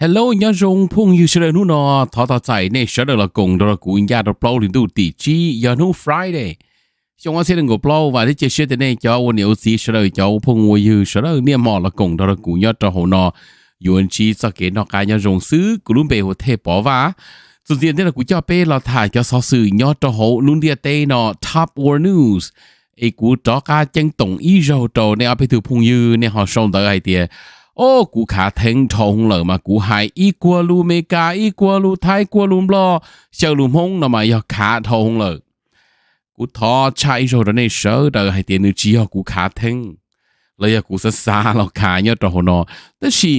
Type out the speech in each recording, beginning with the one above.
Hello nhân dùng phong như sẽ nu nó thọ thọ chạy nè sẽ được là cùng đó là của nhà đó blow liên tục tỷ chi giờ nu Friday chúng ta sẽ đừng có blow và để chơi sẽ thế này cho ông nhiều gì sẽ được cho phung như sẽ được niệm mò là cùng đó là của nhà cho hồ nó yuan chi sao kế nọ cái nhân dùng xứ của luôn bề hồ thể bỏ vá tự nhiên thế là của cho bê là thả cho sao sự nhà cho hồ luôn địa tê nọ top world news ấy của cho cả chân tổng ý rồi trò này áp bên thứ phong như nè họ sống tới ai tiệt ô cụ khá thành thông lỡ mà cụ hại y qua lu mê ca y qua lu thái qua lu lo chờ lu mông nó mà yêu khá thông lỡ cụ thọ chạy rồi này sợ đời hay tiền nữ chỉ yêu cụ khá thành lấy cụ sẽ xa lo khá nhớ trò nó tức là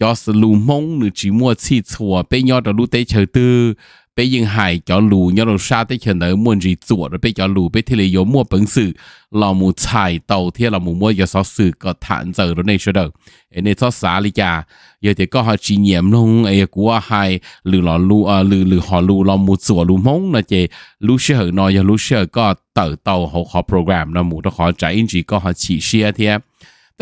cho sự lu mông nữ chỉ mua chi chùa bây nhớ trò lu tế chờ tư bây giờ hải cho lù nhớ đầu sa tới hiện tại muốn gì chuột rồi bây giờ lù bây thì là mua bẩn sự là mu xài tàu thì là mu mua giờ sáu sự có thản giờ rồi này sao đâu nên sáu xã lý cha giờ thì có họ chỉ nhiệm luôn ấy của hải lù ờ, lù à lù lù lù là mu chuột lù mông là chị lù sẽ hở nói giờ lù sẽ tàu họ họ program là mu đó họ trả in chỉ có họ chỉ share thì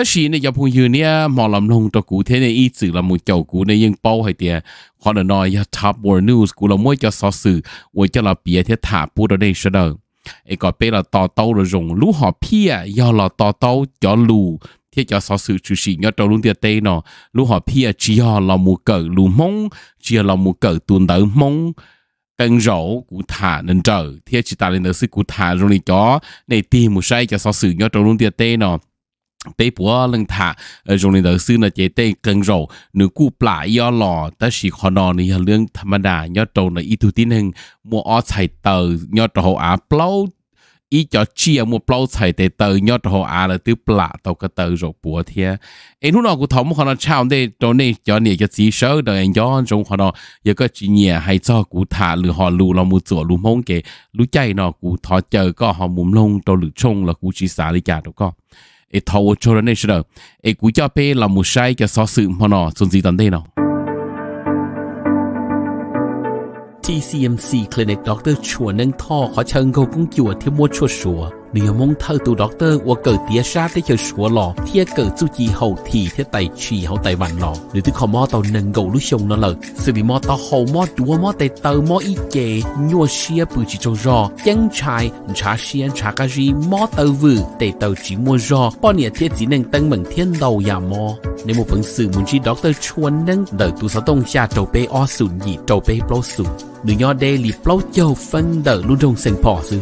但是呢，有朋友呢，毛林龙到古天呢，一直了木叫古呢，用包海的，可能呢要 top world news 古了么叫啥事，我叫了别的塔布的那些的，一个被了刀刀了用，如何骗要了刀刀叫路。thiết cho sáu sự chủ sĩ nhớ trong luôn tiệt tê nó lúc họ pia chỉ họ là một lù mông chỉ là một cờ tuần đỡ mông cần rổ cụ thả nên trở thiết chỉ ta lên sự cụ thả rồi cho này tìm một sai cho sáu sự nhớ trong luôn tiệt tê nó 北部人他呃用的都是那些带跟肉，你顾不啦要咯，但是可能你很รื่องธรรมดา要做那一头点能摸阿菜豆，要做啊不老。ý cho chia mua bao chạy để tờ nhớ hồ à là từ bạ tàu cái tờ rồi bùa thế em lúc nào cũng thấm họ nó chào đây cho nên cho cho chỉ sớ đời anh cho trong họ nó có chỉ hay cho cụ thả lừa họ lù là mua chỗ lù mông kệ lù chạy nó cụ thọ chờ có họ muốn lông cho lù trông là cụ chỉ xả lý trả đâu có e thầu cho ra nè sơ e cú cho pe là một sai cho so sự mà nó xuân gì tận đây nào TCMC Clinic Dr. Chua nâng thọ khó chân gầu cũng chùa thêm mua chua chua 你有梦头读 doctor，我狗爹杀的就说了，贴狗自己后提贴带去后带完了，你都靠摸到能够录用了了，所以摸到后摸多摸带头摸一节，我些不去做 rõ，将柴查先查个是摸到位，带头只摸 rõ，半年贴只能等明天到呀摸。你冇本事，唔知 doctor 穿能，嚟到手东下就被我损二，就被 blow 损，你要 daily blow 就分得路中生破事。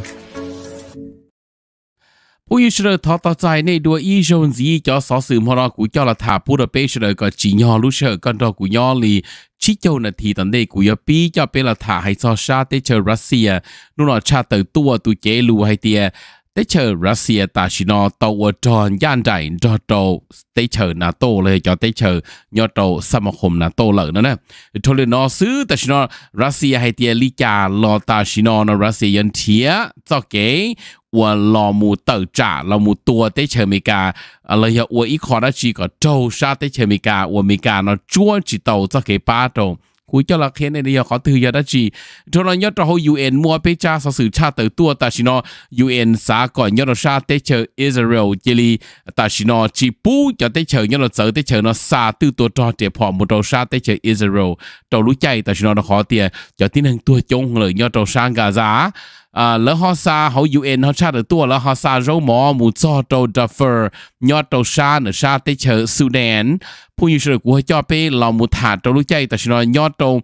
我有时候他到在内多医生子叫少数莫那古叫了他不的背时候个几样路时候跟到古样里，chỉ cho nên thì tận đây của yo bi cho bé là thả tới chờ Russia, nó là cha từ tua tụ chế lù tới chờ Russia ta chỉ tàu tròn gian đại cho tàu tới chờ NATO เลย cho tới chờ nhớ tàu sâm NATO lợn nữa thôi là nó xứ ta chỉ nó Russia hay tiề lý cha lo ta chỉ nó nó Russia yên thiệt cho kế 我老母豆渣，老母多的前面家，啊，然后我一看到几个周沙的前面家，我们家那桌子豆子给巴豆。กูจะลักเห็นในเดียวเขาถือยาดจีทรยศเรายูเอ็นมัวเปจ้าสื่อชาติตัวตาชินอยูเอ็นสาก่อนยอดชาติเตเชออิสราเอลเจลีตาชินอจีปูจะเตเชอยอดเจอเตเชอนอซาตื้อตัวจอเจพอมุดชาติเตเชออิสราเอลเรารู้ใจตาชินอขอเตียจะที่หนึ่งตัวจงเลยยอดชางกาซา à lỡ họ xa họ UN họ xa được tua lỡ họ xa râu mỏ mù cho trâu đà phở nhọ trâu xa nữa xa tới chợ Sudan phụ như sự của cho pe lòng mù thả trâu lũ chạy, ta xin nói nhọ trâu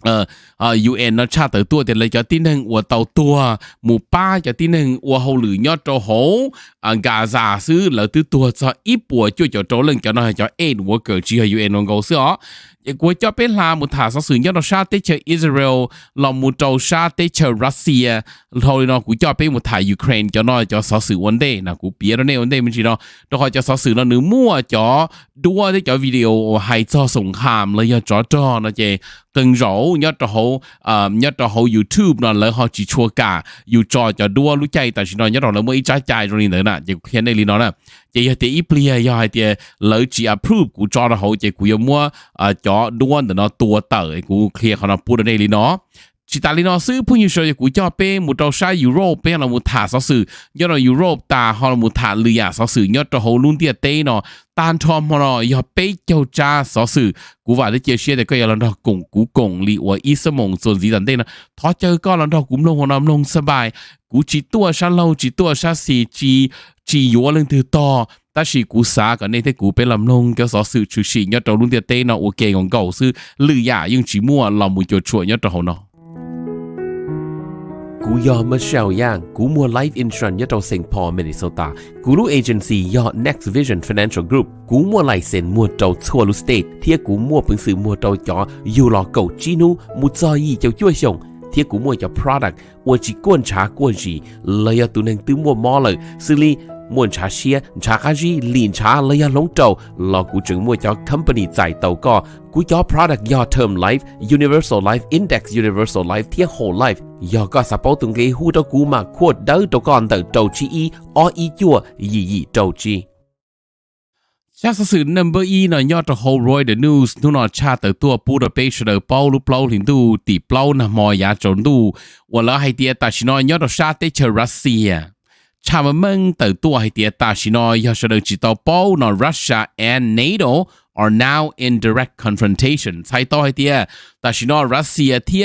ờ, ở ờ, UN nó tra tới tua thì lấy cho tin hình của tàu tua mù ba cho tin hình của hậu lử nhót cho hố à, ờ, gà già là từ tua cho ít bùa chưa cho trâu lên cho nó cho aid worker chỉ ở UN nó gấu sữa của cho biết là một thả sau sự nhớ nó sa tới chờ Israel là một trâu sa tế chờ Russia thôi nó cũng cho biết một thả Ukraine cho nó cho sau sự vấn đề là cũng biết nó nè vấn đề mình chỉ nó nó hỏi cho sau sự nó nếu mua cho đua thế cho video hay cho sùng hàm lấy cho cho nó chơi từng rổ nhớ cho hố um, nhớ cho họ YouTube nó lỡ họ chỉ chua cả dù cho cho đua lúc chạy tại chỉ nó nhớ đó lỡ mới trái trái rồi nữa nè chỉ hiện đây lý nó nè chỉ thì ít lia do hay thì lỡ chỉ approve của cho nó họ chỉ của mua ờ, cho đua để nó tua tờ của kia họ nó pu đây lý nó chỉ ta liên nó sư phụ nhiều sự của cho bé một trâu sai Europe bé là một thả sáu sự do là Europe ta họ là một thả giả sáu sự nhớ cho hồ luôn tiệt tê nó tan thom mà nó giờ bé cho cha sáu sự cú vả để chia sẻ để coi là nó cùng cú cùng li và ít sớm mong rồi gì tận đây nó thó chơi con là nó cũng lông hồ nó lông sân bài cú chỉ tua sa lâu chỉ tua sa sì, chỉ chỉ yếu lên từ to ta chỉ cú xá cả nên thế cú bên làm nông cái sáu sự chữ chỉ nhớ cho luôn tiệt tê nó ok còn cậu sư giả, nhưng chỉ mua là một chỗ chuột nhớ cho hồ nó cú Michelle Yang cú mua life insurance nhất trong St. Minnesota. Cú lu agency yo Next Vision Financial Group. Cú mua lại sen mua trâu thua lu state. Thiệt cú mua phương sự mua trâu chó dù lò cầu chinu mu cho gì chui sông. Thiệt cú mua cho product. Ua chỉ quan trả quan gì. Lời tu nên tứ mua mò lời. Xử lý muốn trả xe trả cái gì liền trả lấy ra lóng trầu là của chứng mua cho company giải tàu co của cho product do term life universal life index universal life thiết whole life do có support từng cái hú đó của mà quote đó tàu con tàu trầu chi y o y chua gì gì trầu chi chắc sự number y nó nhớ cho whole roy the news nó nó cha tới tua pu the page the bao lu bao liền tu tỷ bao nà mò ya trốn tu hoặc là hay tiệt ta nhớ cho sa tế chờ Russia chào mừng tua hay địa ta xin nói yêu sẽ được chỉ tàu bao nó Russia and NATO are now in direct confrontation. Sai tàu hay địa ta xin nói Russia thì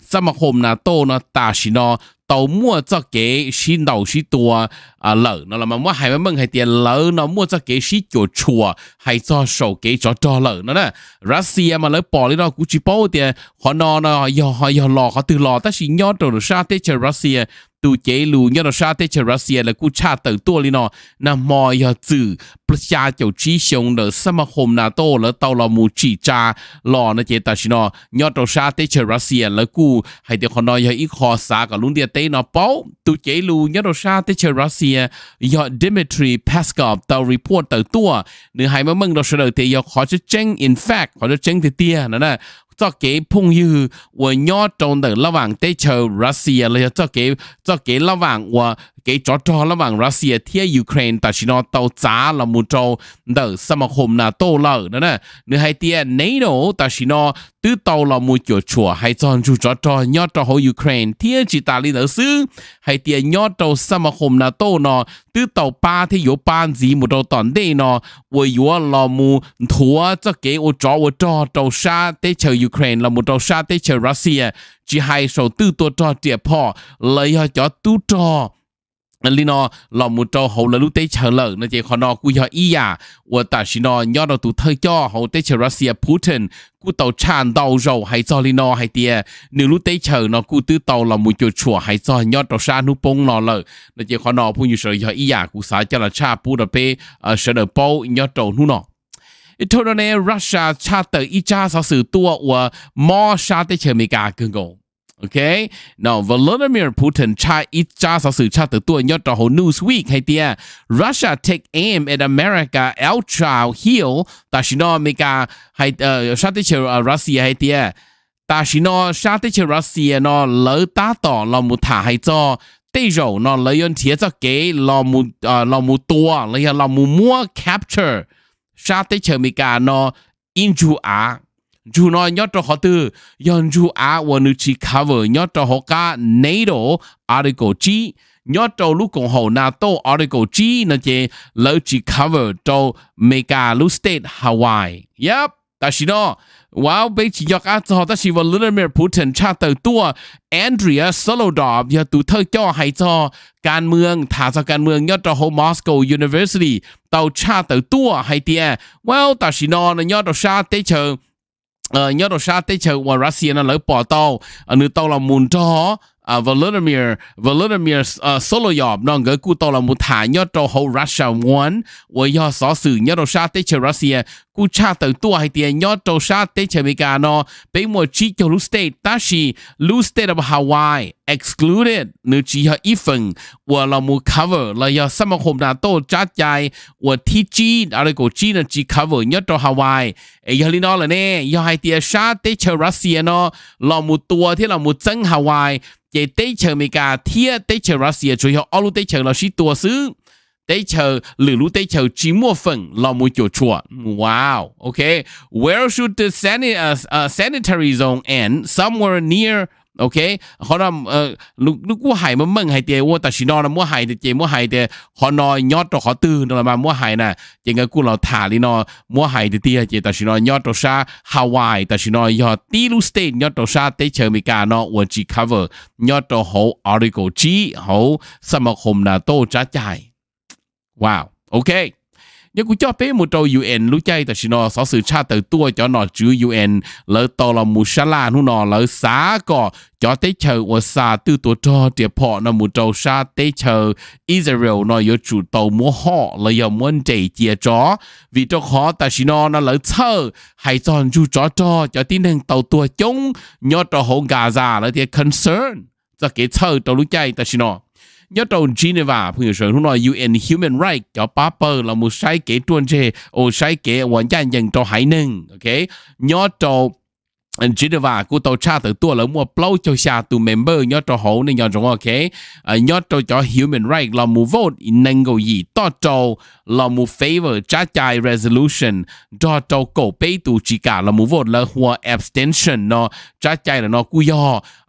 sao mà hôm nào tàu nó ta xin nói tàu mua cho cái xin đầu xin tua à lỡ nó là mà mua hai mừng hay tiền lỡ nó mua cho cái xin chỗ chùa hay cho sổ cái cho cho lỡ nó nè Russia mà lấy bỏ đi nó cũng chỉ bao tiền họ nó nó họ họ họ họ từ lò ta xin nhau rồi sao thế chơi Russia tu chế lu nhớ nó sa tế chờ Russia là cú cha tự tua li nó na mò ya chữ plasha chầu trí xong nở sama hôm na to là tàu là mù chỉ cha lò nó chế ta xin nó nhớ nó sa tế chờ Russia là cú hay để họ nói ya ít khó xa cả luôn địa tế nó bao tu chế lu nhớ nó sa tế chờ Russia ya Dmitry Peskov tàu report tử tua nếu hai mà mừng nó sẽ đợi thì ya khó chứ chênh in fact khó chứ chênh thì tia nữa nè 做给朋友，我要中的老王地球 Russia 了，做给做给老王我给做做老王 Russia 贴 Ukraine，但是呢到炸了木州的什么红那到了的呢？你还贴 NATO，但是呢 từ tàu là mua chỗ chùa hay chọn chủ cho cho nhớ cho hồ Ukraine thiên chỉ ta lý nữ sư hay tiền nhớ cho sao mà hôm nào tô nó từ tàu ba thì yếu ban gì một đầu toàn đây nó với yếu là mua thua cho kế ô cho ô cho tàu xa tới chờ Ukraine là một tàu xa tới chờ Russia chỉ hai số tư tôi cho trẻ phò lấy họ cho tư cho lý nó là một trâu hậu là lúc tết chờ lợ nó chỉ còn nó cúi họ ý à và ta xin nó nhớ đầu tụ thời cho hậu tết chờ Russia Putin cú tàu tràn tàu rồi hay cho lý nó hay tiề nếu lúc tết chờ nó cú tứ tàu là một chỗ chùa hay cho nhớ tàu sa nu bông nó lợ nó chỉ còn nó phụ như sợ họ ý à cú xã cho là cha pu đập pe sợ đập bao nhớ tàu nu nó ทุกเรื่องนี้รัสเซียชาติอีจ้าสาวสื่อตัวว่ามอชาติเชมิกาเกินกง ok now Vladimir Putin cha ít cha sao sự cha từ tuổi nhớ cho Newsweek hay tia Russia take aim at America ultra heel ta chỉ nói Mỹ cả hay ờ, sát tới ở ờ, Russia hay tia ta chỉ nói sát tới ở Russia nó lỡ ta tỏ lòng một thả hay cho tây rồi nó lấy yên thiết cho cái lòng một lòng một tua lấy lòng một mua capture sát tới ở Mỹ cả nó injure chú nói nhớ cho họ từ yon chú á và nữ chỉ cover nhớ cho họ cả NATO article chi nhớ cho lúc cộng hồ NATO article chi nó chỉ lỡ chỉ cover cho mega lúc state Hawaii yep ta chỉ nó wow bây chỉ nhớ cả họ ta chỉ vào Vladimir Putin cha từ tua Andrea Solodov giờ tụ thơ cho hay cho การเมืองถาสการเมืองยอดจอโฮมอสโก University เตาชาเตาตัวไฮเตีย well ตาชินอนยอดจอชาเตเชิง ờ nhớ đồ sa tế chờ và Russia nó lỡ bỏ tàu ở nơi tàu là muốn cho à Volodymyr Volodymyr uh, à, Soloyov nó ngỡ cú to là một thả nhớ cho hậu Russia muốn và do sở sự nhớ cho sa tế chơi Russia cú cha tự tua hay tiền nhớ cho sa tế chơi Mỹ cả nó bên một chi cho lúc state ta chỉ lúc state of Hawaii excluded nếu chỉ là ít phần và là một cover là do sâm hồn đã tổ chát dài và thi chi ở đây cổ chi là chỉ cover nhớ cho Hawaii ấy giờ nó là nè do hai tiền sa tế chơi Russia nó là một tua thế là một chân Hawaii chỉ tế chờ mấy cả thia tế chờ Russia chủ yếu ở lúc tế chờ là sĩ tua sứ tế chờ lử lúc tế chờ chỉ mua phần là mua chỗ chùa wow okay where should the uh, uh, sanitary zone end somewhere near OK，可能誒，如如果係乜乜係嘅，我但是呢，冇係嘅，即冇係嘅，可能約到好短啦嘛，冇係呢，即個古老塔呢，冇係嘅啲啊，即但是呢，約到沙 Hawaii，但是呢，要第六 state 約到沙第七美加呢，我只 cover 約到好 article G 好，什麼紅呢都加在，哇，OK。nhưng cũng cho bé một trâu UN lúc chơi ta chỉ nó sở sự cha từ tua cho nó chữ UN lỡ to là một sa la nó nó lỡ xá cỏ cho tế chờ ở xa từ tổ cho địa họ nó một trâu sa tế chờ Israel nó yếu chủ tàu mua họ là yếu muốn chạy chia chó vì cho khó ta chỉ nó nó lỡ thơ hay chọn chú chó cho cho tin hàng tàu tua chung nhớ cho hộ Gaza là thì concern cho cái thơ tàu lúc chơi ta chỉ nó nhớ trồn Geneva phương sự nó nói UN Human Rights cho Papa là một sai kế tuân chế ô sai kế hoàn trang dành cho hải nâng ok nhớ trồn Geneva của tàu cha từ tua là mua blow cho xa từ member nhớ cho hậu nên nhớ à, trong ok nhớ cho cho human right là mua vote nâng cầu gì to cho là mua favor trả chạy resolution cho cho cổ bê tụ chỉ cả là mua vote là hoa abstention nó trả chạy là nó cú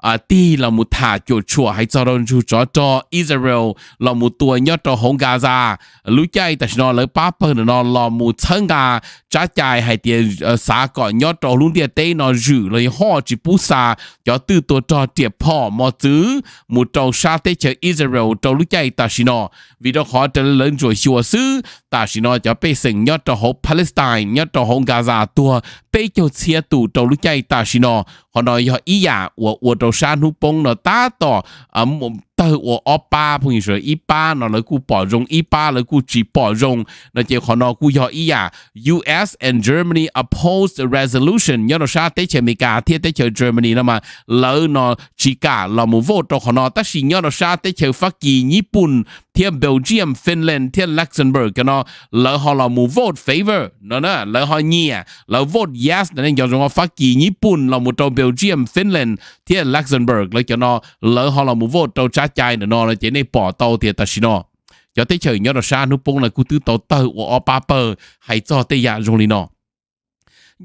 à ti là một thả chỗ chùa hay cho đơn chú cho cho Israel là một tuổi nhất ở Hồng Gaza lúc chạy tại nó lấy bắp hơn nó là một thân gà trả chạy hay tiền xã cỏ nhất ở luôn tiền tây nó rử lấy họ chỉ bút xa cho từ tổ cho tiệp họ mà chứ một trong sa tế chờ Israel trong lúc chạy tại nó vì đó họ trở lên rồi chùa sư ta chỉ cho bây sinh nhớ cho hộ Palestine nhớ cho hộ Gaza tua bây cho chia tù cho lúc chạy ta chỉ họ nói cho ý giả dạ, của của cho san hữu bông nó ta tỏ 去我阿爸朋友说一爸那来顾包容，一爸来顾去包容，那就看到顾要一呀。U.S. and Germany opposed resolution，要那啥得钱没干，贴得钱 Germany 那么老那只干老么 vote 看到，但是要那啥得钱法国、日本、天 Belgium、Finland、天 Luxembourg กันเนาะแล้วเขาเรามู vote favor เนาะนะแล้วเขาเนี่ยเรา vote yes นั่นยังจะว่าฟักกี้ญี่ปุ่นเรามูตัว Belgium Finland เทีย Luxembourg แล้วกันเนาะแล้วเขาเรามู vote ตัวจ้า chạy nữa nó là chỉ này bỏ tàu thì ta xin nó cho tới trời nhớ nó xa nó bông là cứ tư tàu tàu của ba bờ hay cho tới nhà rồi nó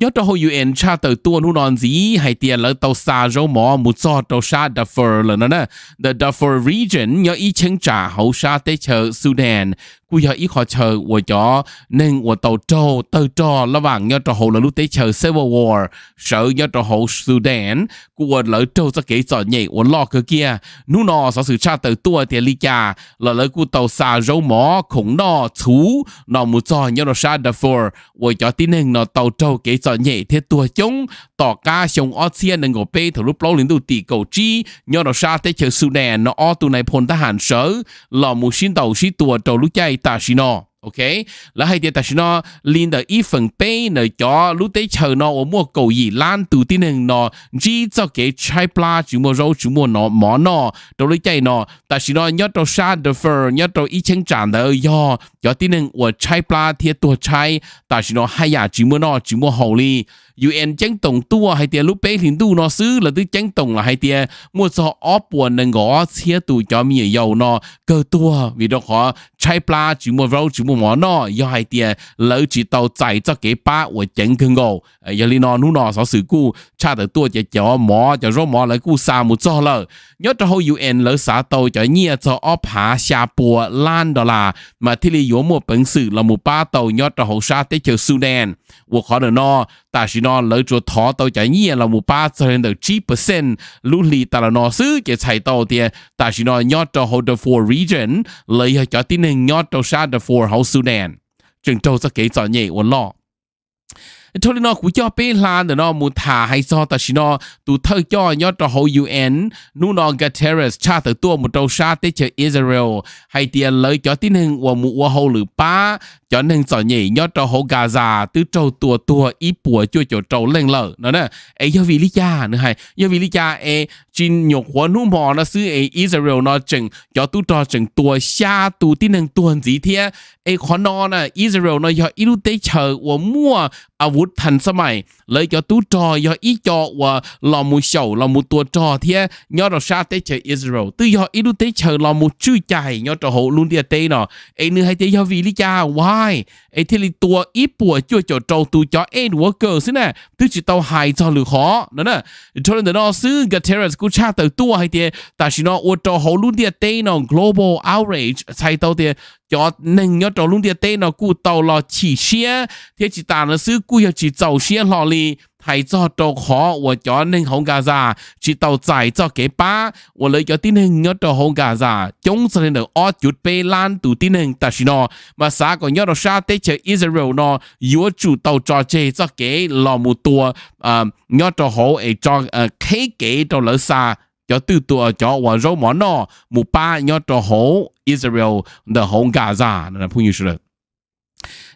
nhớ cho hồi UN cha tàu tua nó non gì hay tiền là tàu xa rồi mỏ một cho tàu xa Darfur là nó nè the Darfur region nhớ ý chân trả hậu xa tới chờ Sudan cứ nhớ ý họ chờ của chó nên của tàu châu tàu cho là vàng nhớ cho hậu là lúc tới chờ Civil War sợ nhớ cho hậu Sudan của lỡ trâu ra cái giỏ nhảy của lo cơ kia nu nọ sở sự cha tới tua tiền li cha là lỡ của tàu xa râu mỏ khủng nọ chú nọ mù giỏ nhớ nó xa đà phở với cho tí hình nọ tàu trâu cái giỏ nhảy thế tua chống tỏ ca xong ở xe nâng ngộ bê thử lúc lâu lính tù tì cầu chi nhớ nó xa tế chờ sự nè nó ở tù này phôn ta hàn sở lọ mù xin tàu xí tua trâu lúc chạy ta xí nọ OK，那还点，但是呢，领的一份杯呢，叫路得球呢，我莫故意懒惰的人呢，只做给菜不啦，就莫肉就莫呢毛呢，都来在呢，但是呢，要到山的份，要到一千站的哟，有啲人我猜不啦，啲多猜，但是呢，係呀，只麼呢，只麼好哩。有人整動多，係啲老百姓多呢，ซื้了啲整動啦，係啲冇錯，我本能我切到有咩有呢，夠多，為到可猜不啦，只麼肉，只麼麼呢，又係啲老知道製作幾把我整佢個，誒，有啲呢，นู่呢所事故，差得多就有麼，就肉麼嚟故三冇做啦。有啲好有人老耍到就呢就我爬下坡爛到啦，咪啲你。yếu một bẩn sự là một ba tàu nhớ cho hậu sa tới chờ Sudan. Wo khó được nó, ta chỉ nó lỡ cho thó tàu chạy nhiên là một ba tàu được 9% lũ lì ta là nó xứ chỉ chạy tàu thì ta chỉ nó nhớ cho hậu the four region lấy cho tin hình nhớ cho sa the four hậu Sudan. Trường trâu sẽ kể cho nhẹ của lo thôi nó cũng cho bé lan nó muốn thả hay so ta xin nó tụ thơ cho nhớ cho hậu UN nu nó Guterres cha tự tua một đầu sa tới Israel hay tiền lời cho tin hình của một hậu lử ba cho nên sợ nhỉ nhớ cho hậu Gaza tứ trâu tua tua ý bùa cho cho trâu lên lở nó nè ấy do lý cha nữa hay do lý cha ấy chín nhục của nu mò nó xứ ấy Israel nó chừng cho tụ trò chừng tua xa tụ tin hình tuần gì thế ấy khó nó nè Israel nó do ít lúc tới mua อาวุธทันสมัยเลยก็ตู้จอยออีจอว่าลอมูเฉาลอมูตัวจอเทียยอดชาติเฉยอิสราเอลตู้ยออีดูเตเฉยลอมูชื่อใจยอดจะโหลุนเดียเตเนาะไอเนื้อให้เตยอวีลิจาวายไอเทลิตัวอีปัวจ่วยจอจอตูจอเอ็นวัวเกิร์สินะตู้จิตเอาหายจอหรือขอนั่นน่ะชนเดนอซื้อกระเทรสกูชาติตัวให้เตียแต่ชินออวดจอโหลุนเดียเตเนาะ global outrage ใช้ตัวเตีย cho nên nhớ trong lúc địa tê nó cụ tàu lò chỉ xe thế chỉ ta nó xứ cụ chỉ tàu xe lò lì hay cho tàu khó và cho nên không gà già chỉ tàu chạy cho cái ba và lấy cho tin hình nhớ trâu không gà già chống sẽ được ở chút bê lan tụ tin hình ta xin nó mà xã còn nhớ trâu xa tê chờ Israel nó yếu chủ tàu cho chê cho cái lò một tua nhớ trâu hổ ấy cho cái cái trâu lỡ xa cho từ tụ cho và rô mỏ nó mù ba nhớ cho hố Israel the hố Gaza là phụ như sự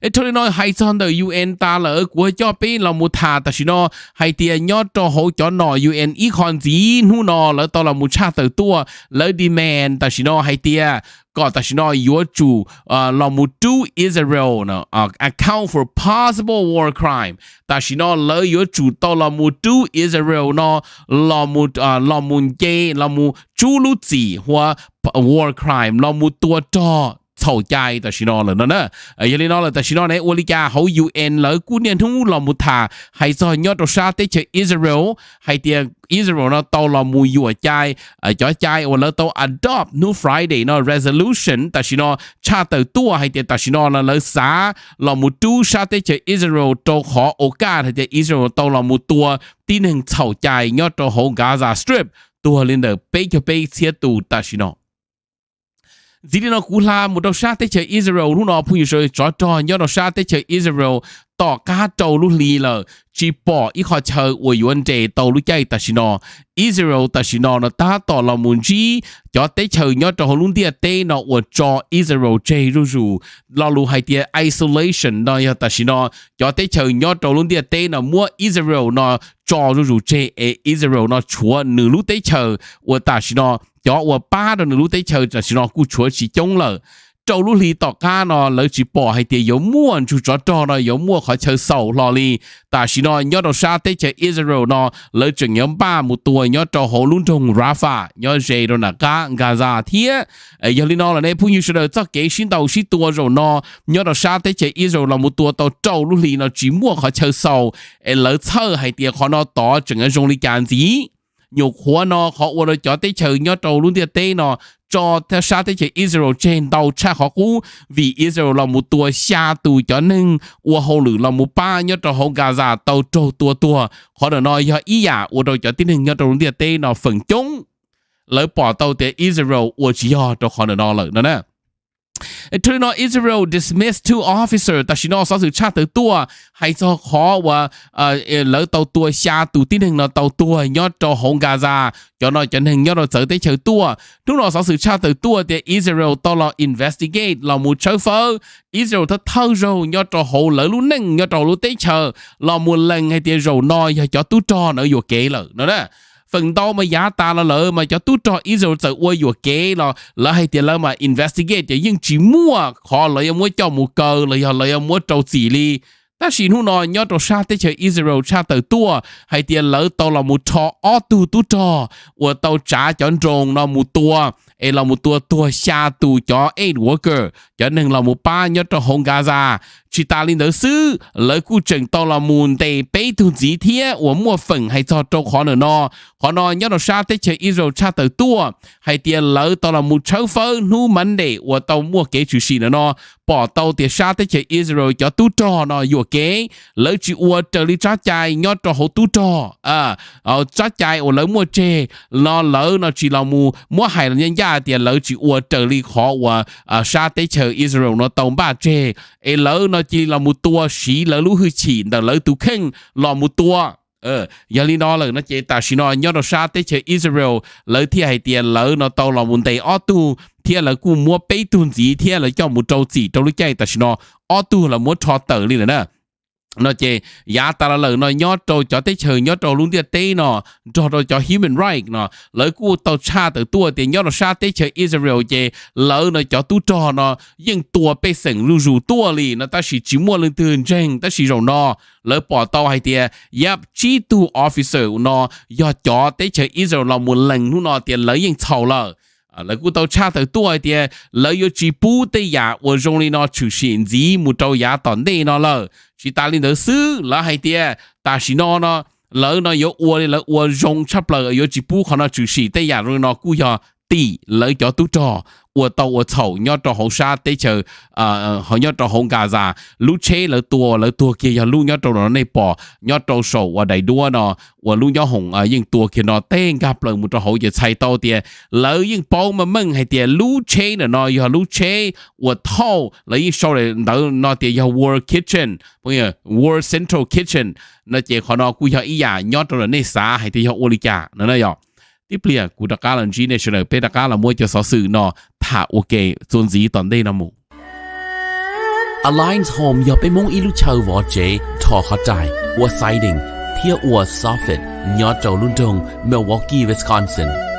ấy thôi nói hay son the UN ta là của cho bên là một thà ta chỉ nó hay tiền nhớ cho hỗ cho nó UN ít còn gì nu nó là to là một cha tự tua lỡ demand men ta chỉ nó hay tiền ก็แต่ฉันอยู่จู่เอ่อลอมูจูอิสราเอลนะอ่า account for possible war crime แต่ฉันเลยอยู่จู่ต่อลอมูจูอิสราเอลนะลอมูอ่าลอมูเจลอมูจูลุจีหัว war crime ลอมูตัวจอ sau chai ta xin là nó nè ấy lên nó là ta xin nó này uli cha hậu UN lỡ cú niên thung là một thà hay do nhớ đồ sa tế chơi Israel hay tiền Israel nó tàu là mùi dùa chai ở ờ, chó chai ủa lỡ tàu adopt New Friday nó resolution ta xin nó cha tờ tua hay tiền ta xin nó là lỡ xá là một chú sa tế chơi Israel cho khó ô ca hay tiền Israel tàu là một tua tin hình sau chai nhớ đồ hậu Gaza Strip tua lên đời bay cho bay chia tù ta xin nó dĩ nó cú la một đầu sát tới chơi Israel lúc nọ phun rồi trò trò do đầu sát tới chơi Israel ต่อก้าโจลุลีเลยจีปออีขอเชอวยยวนเจโตลุใจตัชินออิสราเอลตัชินอนตาต่อลอมุนจีจอเตเชอยอดจอฮลุนเตียเตนอวจออิสราเอลเจรูรูลอลูไฮเตีย isolation นอยตัชินอจอเตเชอยอดจอลุนเตียเตนอมัวอิสราเอลนอจอรูรูเจเออิสราเอลนอชัวหนึ่งลุเตเชอวตัชินอจอวป้าดหนึ่งลุเตเชอตัชินอกูชัวสีจงเลย trâu lũ lì tỏ cá nó lấy chỉ bỏ hay tiền giống mua chú chó cho nó giống mua khỏi chơi sầu lò lì ta chỉ nói nhớ đầu xa tới chơi Israel nó lấy chừng nhóm ba một tuổi nhớ trâu hồ luôn trong Rafa nhớ dây rồi là cá Gaza thế ấy giờ nó là này phụ như sẽ cho kế xin đầu xin tua rồi nó nhớ đầu xa tới chơi Israel là một tuổi tàu trâu lũ lì nó chỉ mua khỏi chơi sầu ấy lỡ chơi hay tiền khó nó tỏ chừng ở trong lì gì nhục hoa nó họ uống nó cho tới chơi nhớ trâu luôn tiền tê nó cho theo sát tới chế Israel trên đầu cha họ cú vì Israel là một tua xa tù cho nên ua hồ lử là một ba nhớ cho hồ Gaza tàu trâu tua tua họ đã nói cho ý à ua đầu cho tin hình nhớ cho đúng địa tê nó phần chống lỡ bỏ tàu tế Israel ua chỉ cho họ đã nói lỡ nữa nè Truno Israel dismissed two officers ta chỉ nói sau sự tra tới tua hay cho khó và ờ, ờ, lỡ tàu tua xa tù tin hình nó tàu tua nhớ cho Gaza cho nó chân hình nhớ nó tới chờ tua lúc nó sau sự tra tới tua thì Israel to investigate là một chơi phơ Israel thật thâu rồi nhớ cho hồ lỡ luôn nâng nhớ cho luôn tới chờ là một lần hay tiền rồi nói cho tu trò nữa vừa kể lỡ nữa đó phần to mà giá ta là lỡ mà cho tu cho Israel sợ ôi vừa kế là lỡ hay tiền lỡ mà investigate thì nhưng chỉ mua họ em mua cho mua cơ, lấy họ lấy mua trâu xì li ta xin hú nói nhớ trâu sa tế chơi Israel sa tự tua hay tiền lỡ tàu là một trò ó tu tu trò của tàu trả cho rồng nó một tua ấy là một tua tua xa tu cho aid worker cho nên là một ba nhớ trâu hông Gaza chỉ ta linh đầu sư lời cụ chừng to là muôn tề bế thu dí thế của mua phần hay cho châu khó nữa nọ khó nọ nhớ nó sao tới chơi israel cha tới tua hay tiền lỡ to là mù chấu phơ nu mắn để của tàu mua kế chủ sĩ nữa nọ bỏ tàu tiền sao tới chơi israel cho tu trò nọ dùa kế lỡ chỉ ua trở đi trái chai nhớ cho hậu tu trò à ở ờ, trái chai của lời mua chê lo lỡ nó chỉ là mù mua hay là nhân gia tiền lời chỉ ua trở đi khó của sao ờ, tới chơi israel nó tàu ba chê lỡ nó là chỉ là một tua xí là lũ hư chỉ là lỡ tu khen là một tua ờ giờ lý nó là nó chế ta xí nó nhớ nó sa tới chế Israel lỡ thi hay tiền lỡ nó tàu là một tay ô tu thiên là cú mua bê tuần gì thiên là cho một trâu gì trâu lũ chạy ta xí nó ô tu là mua cho tờ đi nữa nè nó chê giá ta là lợi nó nhớ trâu cho tới chờ nhớ trâu luôn tiệt tế nó cho rồi cho human right nó lợi của tàu cha từ tua thì nhớ nó xa tới chờ Israel chế, lợi nó cho tu cho nó nhưng tua bê sừng lưu rủ tua lì nó ta chỉ chỉ mua lên thường trên ta chỉ rồi nó lợi bỏ tàu hay tiệt yap chỉ tu officer nó do cho tới chờ Israel là một lần luôn nó tiền lợi nhưng thầu lời 啊，那个到差头多一点，那有去部队呀，我容易呢出现子，木到呀到内那了，去打领头手那还点，但是呢呢，那呢有我的那我容差不了，有去部可能出现的呀，容易呢顾呀 tỷ lấy cho tú trò của tàu của thầu nhớ trò hậu sa tế chờ à, họ nhớ trò hậu gà già lú chế lỡ tua lỡ tua kia giờ lú nhớ trò nó này bỏ nhớ trò sổ và đầy đua nó và lú nhớ hồng à, nhưng tua kia nó tên gặp lời một trò hậu giờ chạy tàu tiền lỡ nhưng bao mà mừng hay tiền lú chế là nó giờ lú chế của thầu lấy nhưng sau này đỡ nó tiền giờ world kitchen bây giờ world central kitchen nó chỉ họ nó cú giờ ý giả nhớ trò nó này xá hay tiền giờ ô lý nó nói ติเปลี่ยกูตะกาลันจีเน่เชลเปตะกาลัะมวยจะสอสื่อนอถ้าโอเค จนสีตอนได้นำมู Alliance Home อย่าไปมุ่งอีลูกชาววอเจทอเข้าใจว่าไซดิงเทียอัว ซอฟต์ยอดเจ้าลุนจงมิลวอกกี้วิสคอนซิน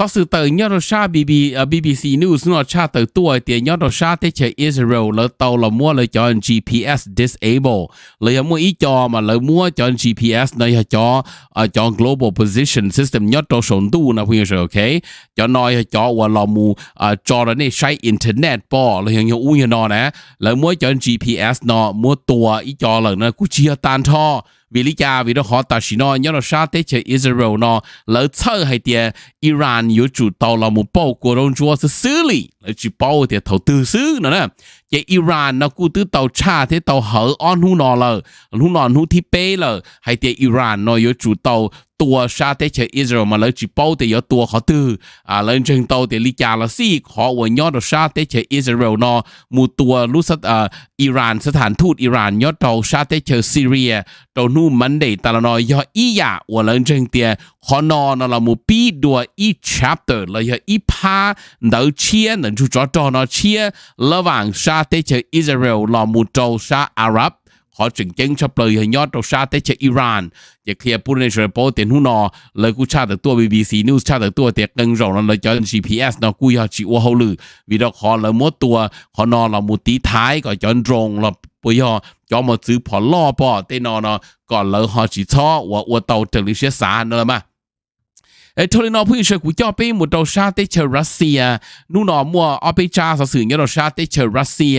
sau sự tờ nhớ đồ xa BB, uh, à, BBC News nó tra tờ tuổi thì nhớ đồ xa thế chơi Israel lỡ tàu là mua lời cho GPS disable lời mua ý cho mà lời mua cho GPS này cho uh, cho Global Position System nhớ đồ sổn tu nè phương rồi ok cho nói cho và là mua uh, cho là này sai internet bỏ lời hiểu u như nó nè lời mua cho GPS nó mua tua ý cho lời nó cứ chia tan thọ vì lý do vì nó họ ta chỉ nó nhớ nó sao thế chơi Israel nó lỡ chơi hay tiền Iran yếu chủ tàu là một bộ của đông chúa xử lý lại chỉ bảo thì thầu tư xứ nữa nè chế Iran nó cứ từ tàu cha thế tàu hở on hu nọ lờ hu nọ hu thi bê lờ hay thì Iran nó yếu chủ tàu tua xa thế chế Israel mà lại chỉ bảo thì yếu tua họ tư à lên trên tàu thì lý cha là si họ vừa nhớ được xa thế chế Israel nó mu tua lúc sát à Iran sát hàn thụt Iran nhớ tàu xa thế chế Syria tàu nu mấn để ta là nó do ý giả vừa lên trên tiền họ nó nó là một bi đùa ít chapter là giờ ít pa đầu chia nên chú cho cho nó chia là vàng sa tế chế Israel là một châu sa Arab họ chỉnh chính cho lời hình nhót châu sa tế chế Iran chỉ khi bù nên chế bố tiền hú nó lời cú cha được tua BBC News cha được tua tiền gần rồi nó lời cho GPS nó cú họ chỉ ô hậu lử vì đó họ là một tua họ nó là một tí thái gọi cho rồng là bây giờ cho một chữ phò lo bỏ tên nó nó còn lỡ họ chỉ cho và và tàu trở lý sẽ xa nữa mà เอทอลินอพูดช่วยกูจะไปมุดเราชาติเชอรัสเซียนู่นอมัวเอาไปจ้าสสื่อเนี่ยเราชาติเชอรัสเซีย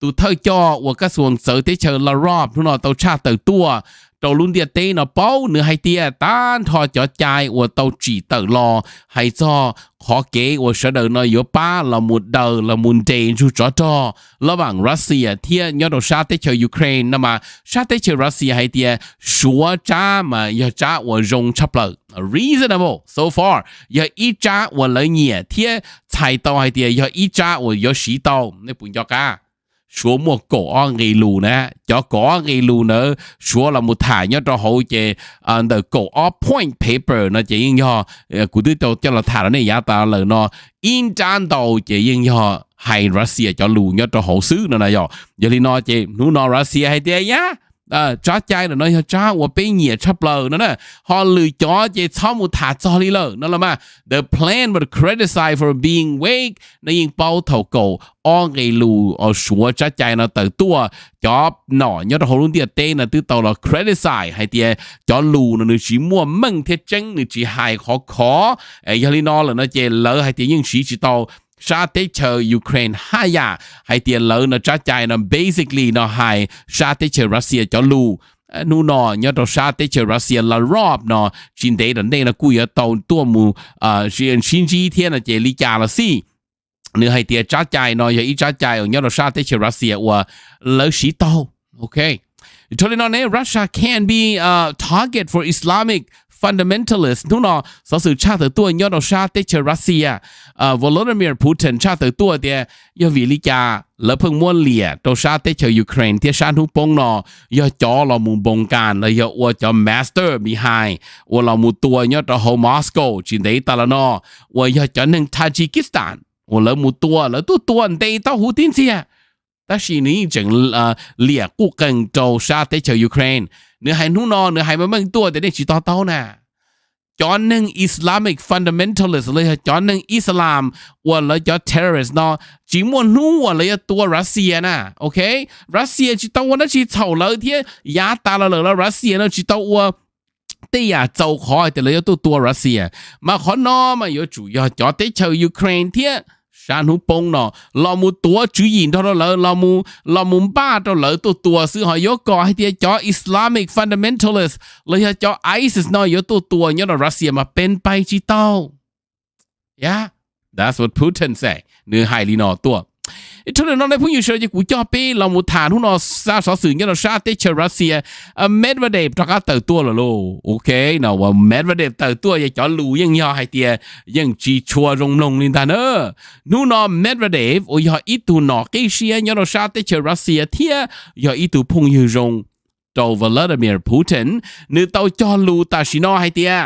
ตัวเธอจ่อว่าก็ส่วนเสริมเชอละรอบนู่นอตัวชาติตัว đầu luôn địa tê nó bao nữa hay tia tan thò cho chai tàu chỉ tờ lò hay cho khó kế của sở đời nó yếu ba là một đời là một đề chú cho là bằng Russia thia nhớ đầu sát tới chơi Ukraine nà mà sát tới chơi Russia hay tia số cha mà giờ cha của chấp lợi reasonable so far giờ ít cha của lợi nhẹ chạy tàu hay tia giờ ít cha của giờ tàu nên bùn cho cả số một cổ nghỉ lù nè cho có nghỉ lù nữa số là một thả nhớ cho hậu chế and à, the cổ point paper nó chỉ cho, cụ tư cho cho là thả nó này giá ta là nó in chan đầu chỉ cho hay Russia cho lù nhớ cho hậu xứ nữa nè giờ giờ thì nó chỉ nó Russia hay thế nhá à chó là nói chó của bên nhẹ chấp lờ nó nè họ lừa chó chỉ tháo một thả cho đi lờ nó là mà the plan was criticized for being weak nó yên bao thầu cổ o ngày lù o súa chó nó tự tua chó nọ nhớ là hồ luôn tiệt tên là từ tàu là criticize hay tiệt chó lù nó nữ chỉ mua mừng thế chân nữ chỉ hài khó khó ấy giờ nó là nó chỉ lỡ hay tiệt nhưng chỉ chỉ tàu sa tế chờ Ukraine hai à hay tiền lỡ nó trả chạy nó basically nó hay sa tế chờ Russia cho lù à, nu nó nhớ đâu sa tế chờ Russia là rob nó chính thế đến đây là cúi ở tàu tua mù à chuyện xin chi thiên là chỉ lý trả là si nữa hay tiền trả chạy nó vậy ít trả chạy nhớ đâu sa tế chờ Russia và lỡ sĩ tàu ok. cho nên nó Russia can be a target for Islamic fundamentalist nu nó So sự cha tử tua nhớ nó cha tế chờ Russia ờ, Volodymyr Putin cha tử tua thì do vì lý cha lỡ phương muốn lìa đồ cha tế chờ Ukraine thì cha nu bông nó do cho là muốn bông can là do ua cho master behind, hai ua là muốn tua nhớ cho hồ Moscow chỉ đấy ta là nó ua do cho nâng Tajikistan ua lỡ muốn tua lỡ tu tua đây tao hú tin xia à. แต่ชีนี้จึงเลียกู้กังโจชาติเชียวยูเครนเนื้อหายนุ่นนอเนื้อหายมาเมืองตัวแต่ได้ชีต่อเต้าน่ะจอนหนึ่งอิสลามิกฟันเดเมนทัลิสเลยจอนหนึ่งอิสลามวันละจอเทอร์เรสเนาะจีมวนนู่วันละตัวรัสเซียน่ะโอเค รัสเซียชีต่อวันนั้นชีเฉาเลยที่ยาตาละเลยแล้วรัสเซียนัานชีต่อวันตีอยเจ้าคอยแต่เลยตัวตัวรัสเซีย มาขอนอมาอยู่จุยอจอเตเชียวยูเครนเที่ย sản hữu bông nọ lo mu tua chú yin đó đó lỡ lo mu lo mu ba đó lỡ tu tua sư họ yếu hay thì cho Islamic fundamentalist lấy cho ISIS nó yếu tu tua nhớ là Russia mà bên bay chi tao yeah that's what Putin say nữ hai lý nọ tua cho nên nó này phong yêu sơ chỉ cú cho bé là một thản hôn nó xa xó xử nghĩa là xa tết chờ Russia Medvedev cho các tờ tua là lô ok nào và ờ, Medvedev tờ tua vậy cho lù ยัง nhỏ hay chi chua rong lông lên ta nữa nu nó Medvedev ôi họ ít tu nó cái xe nhớ nó xa tết chờ Russia thia giờ ít tu phong yêu rong cho Vladimir Putin nếu tao cho lù ta xin nó hay tiền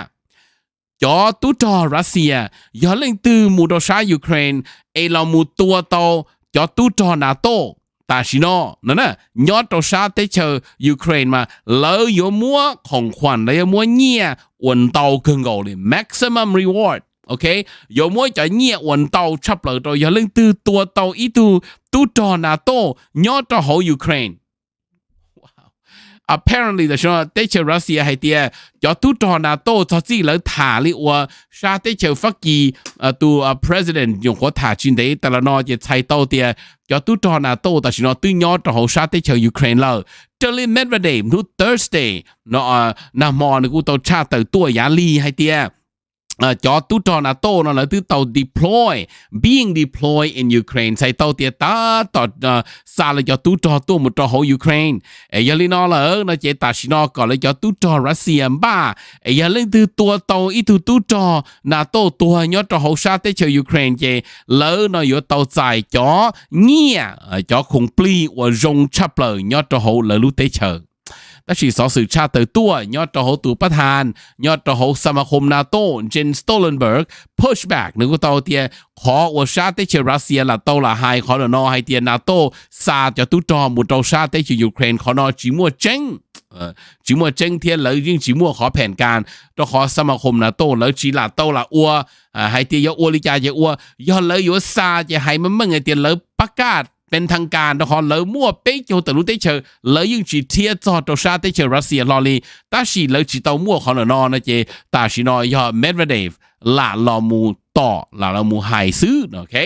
cho tú trò Russia giờ lên từ mù Đô xa Ukraine ai là mù tua tàu cho tu cho NATO, tô ta chỉ nó nè nè nhớ trâu sa tế chờ Ukraine mà lỡ yếu mua khổng khoản lấy mua nhẹ quần tàu cường gầu đi maximum reward ok yếu mua cho nhẹ quần tàu chấp lỡ rồi yếu lên từ tua tàu ít tu tu trò nà tô nhớ trâu hậu Ukraine apparently 的时候，地球 Russia 系啲，有都多那多咗之類塔利話，沙地球法記啊，都啊 president 用個塔轉地，但係呢亦猜到啲，有都多那多，但係呢對 nhau 就好沙地球 Ukraine 啦。這裡 Medvedev 都 Thursday，那啊那麼呢個都差到多壓力係啲。Ờ, cho tu trò là tô nó là từ tàu deploy being deploy in Ukraine say tàu tiệt ta tàu ờ, xa là cho tu trò tu một trò hậu Ukraine ấy giờ lên nó là nó chế ta xin nó còn lại cho tu trò Russia ba ấy giờ lên từ tua tàu ít từ tu trò là tô tua nhớ trò hậu sa tới cho Ukraine chế lỡ nó yếu tàu dài cho nghe, ờ, cho khủng pli và rong chắp lời nhớ trò hậu lỡ lú tới chờ และีสอสือชาติเตอตัว ยอดตโหตูประธานยอดตโหสมาคมนาโตเจนสโตเลนเบิร์กพุชแบกหนึ่งก็เตาเตียขออวชาติเชรัสเซียละโตาละไฮขอนอนอไฮเตียนาโตซาจะตุจอมุตเตาชาติเชยูเครนขอนอจิมัวเจงจิมัวเจงเทียนเลยยิ่งจิมัวขอแผนการตะขอสมาคมนาโตแล้วจีลาโตาละอัวไฮเตียยออัวลิจาเยอัวยอดเลยอยู่ซาจะไฮมันเมื่อไงเตียนเลยประกาศเป็นทางการนะฮะเลยมั่วเป๊ะโจตรู้เตเชอเลยยิ่งจีเทียจอดตัวชาเตเชอรัสเซียลอรีตาชีเลยจีเตามั่วขอนอนะเจตาชีนอยอเมดเวเดฟลาลอมูต่อลาลอมูหายซื้อโอเค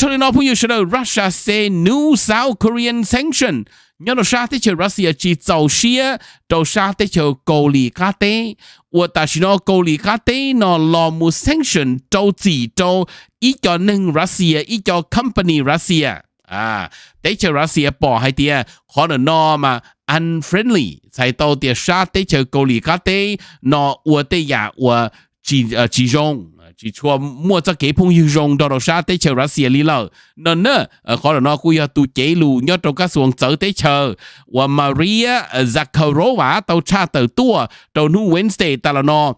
ท u r น i n g ด f f you s h เ u l d know Russia say new South k o r e a น s a n nhớ nó sát tới chiều Russia chỉ giàu xia đầu sát tới chiều cầu lì cá tế và ta chỉ nó cầu lì cá tế nó lo mu sanction châu chỉ châu ý cho nâng Russia ý cho company Russia à tới chiều Russia bỏ hai tia khó nó no mà unfriendly tại tàu tia sát tới chiều cầu lì cá tế nó và tới nhà và chỉ ờ, chỉ rong Ờ, chỉ cho mua cho kế phong yêu rong đó đó xa tế chờ ra xìa lý lờ nên nè ờ, ờ, khó là nó cũng yêu tù chế lù nhớ trong các xuồng chở tế chờ và Maria Zakharova tàu cha tàu tua tàu nu Wednesday ta là nó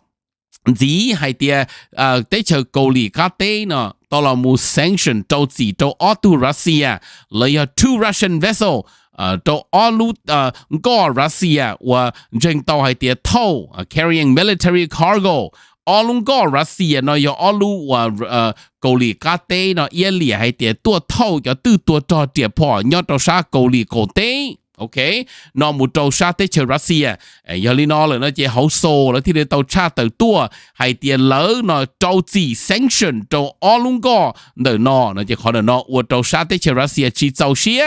dí hay tia tế chờ cầu lì cá tế nè đó là mu sanction tàu gì tàu ô tu Russia lấy two Russian vessel tàu ô lu go Russia và trên tàu hay tia tàu carrying military cargo อลุงก็รัสเซียเนาะยออลูว่าเอ่อเกาหลีกาเต้เนาะเยเลียให้เตียตัวเท่ายอตื้อตัวจอเตียพอยอดเราชาเกาหลีโกเต้โอเคนอมูโตชาเตเชรัสเซียยอลีนอเลยเนาะเจเฮาโซแล้วที่เดตชาเตตัวให้เตียเลิเนาะโจจีเซงชันโจออลุงก็เดนอเนาะเจขอเดนออวโตชาเตเชรัสเซียชีเจ้าเชีย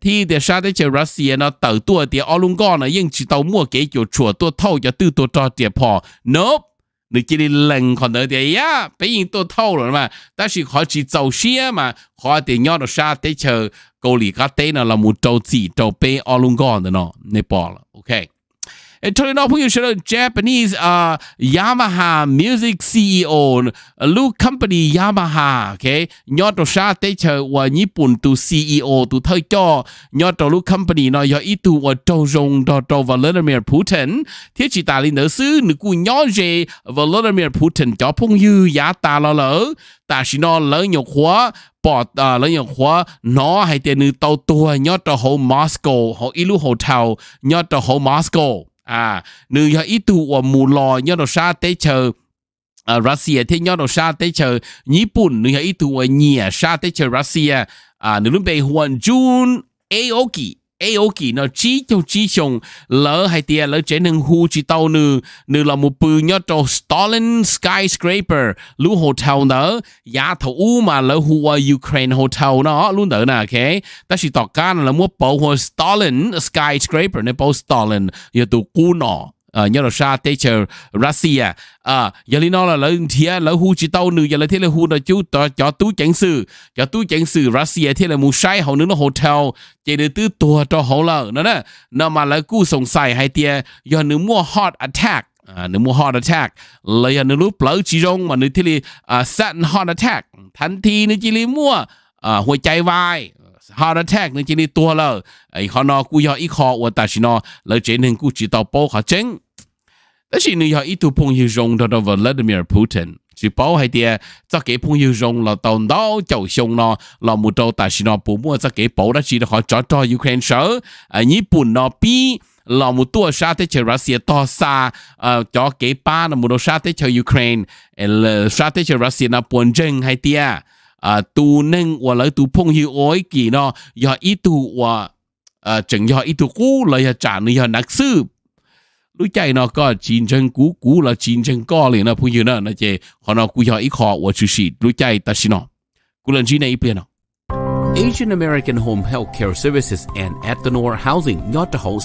thì để sao đấy chơi Russia nó tàu tua thì Olungon nó nhưng chỉ tàu mua cái chỗ chùa tua thâu cho tư tua trò tiệp họ nope nếu chỉ đi lần còn đỡ thì á bị người tôi thâu rồi mà ta chỉ họ chỉ tàu xe mà họ thì nhau nó xa tới chờ câu lý cá tê nó là một trâu chỉ tàu bay Olungon đó nó nên bỏ rồi, ok 저희 나 보기 싫어 Japanese uh, Yamaha Music CEO Lu Company Yamaha okay nhớ tổ sa tế chờ và nhị bùn tu CEO tu thời cho nhớ tổ Lu Company nó giờ ít tu và trâu rồng đó trâu Vladimir Putin thiết chỉ ta linh nữ sư nữ cu nhớ về Vladimir Putin cho phong dư giá ta lo lỡ ta chỉ nó lỡ nhục hóa bỏ à, lấy những khóa nó hay tiền nữ tàu tua nhớ cho hồ Moscow hồ hotel nhớ cho hồ Moscow à nữ do ít tu ở mù lò nhớ đồ sa tế chờ à, Russia thế nhớ đồ sa tế chờ Nhật Bản nếu như ít tu ở nhẹ sa tế chờ Russia à nữ lúc bây hoàn Jun Aoki ai ô nó chỉ cho chỉ xong lỡ hay tia lỡ chế nâng hu chỉ tàu nư nư là một bự nhớ cho Stalin skyscraper lũ hotel nữa giá thầu u mà lỡ hu ở Ukraine hotel nó luôn nở nè ok ta chỉ tọt can là mua bảo hồ Stalin skyscraper nên bảo Stalin giờ tụ cú nọ ờ nhớ là sa teacher Russia à giờ lý nó là lỡ thía lỡ hu chỉ tàu nữ giờ lỡ thế là hu là chú cho cho tú chẳng sự cho tú chẳng sự Russia thế là mu sai hậu nữa nó hotel chỉ để tứ tua cho hậu là nó nè nó mà lỡ cú sòng sai hay tia giờ nữ mua hot attack à nữ mua heart attack lấy giờ nữ lúc lỡ chỉ rong mà nữ thế là ờ, sudden heart attack thành thì nữ chỉ lý mua à, à, หัวใจวาย heart attack 你今天多了，哎，可能故要依靠我，但是呢，来只能顾及到保和症。但是你要一度朋友用到到 Vladimir Putin，就保系啲，则给朋友用了到到就用咯，落冇到，但是呢，不冇则给保得住的可找到 Ukraine 手，啊，日本呢 B。เรามุตัวชาติเชรัสเซียต่อซาเอ่อจอเกป้านะมุตัวชาติเชยูเครนเออชาติเชรัสเซียนะปวนเจงไฮเตีย à tu nên và lấy tu phong hiệu ối kỳ nó do ít tu và à chẳng do ít tu cũ là trả nên do nạc sư lúc chạy nó có chín chân cú cú là chín chân co liền nó phong hiệu nó nó chè họ nó cú do ít khó và chú sĩ lúc chạy ta xin nó cú lần chi này ít liền nó Asian American Home Health Care Services and Ethanol Housing nhớ cho hậu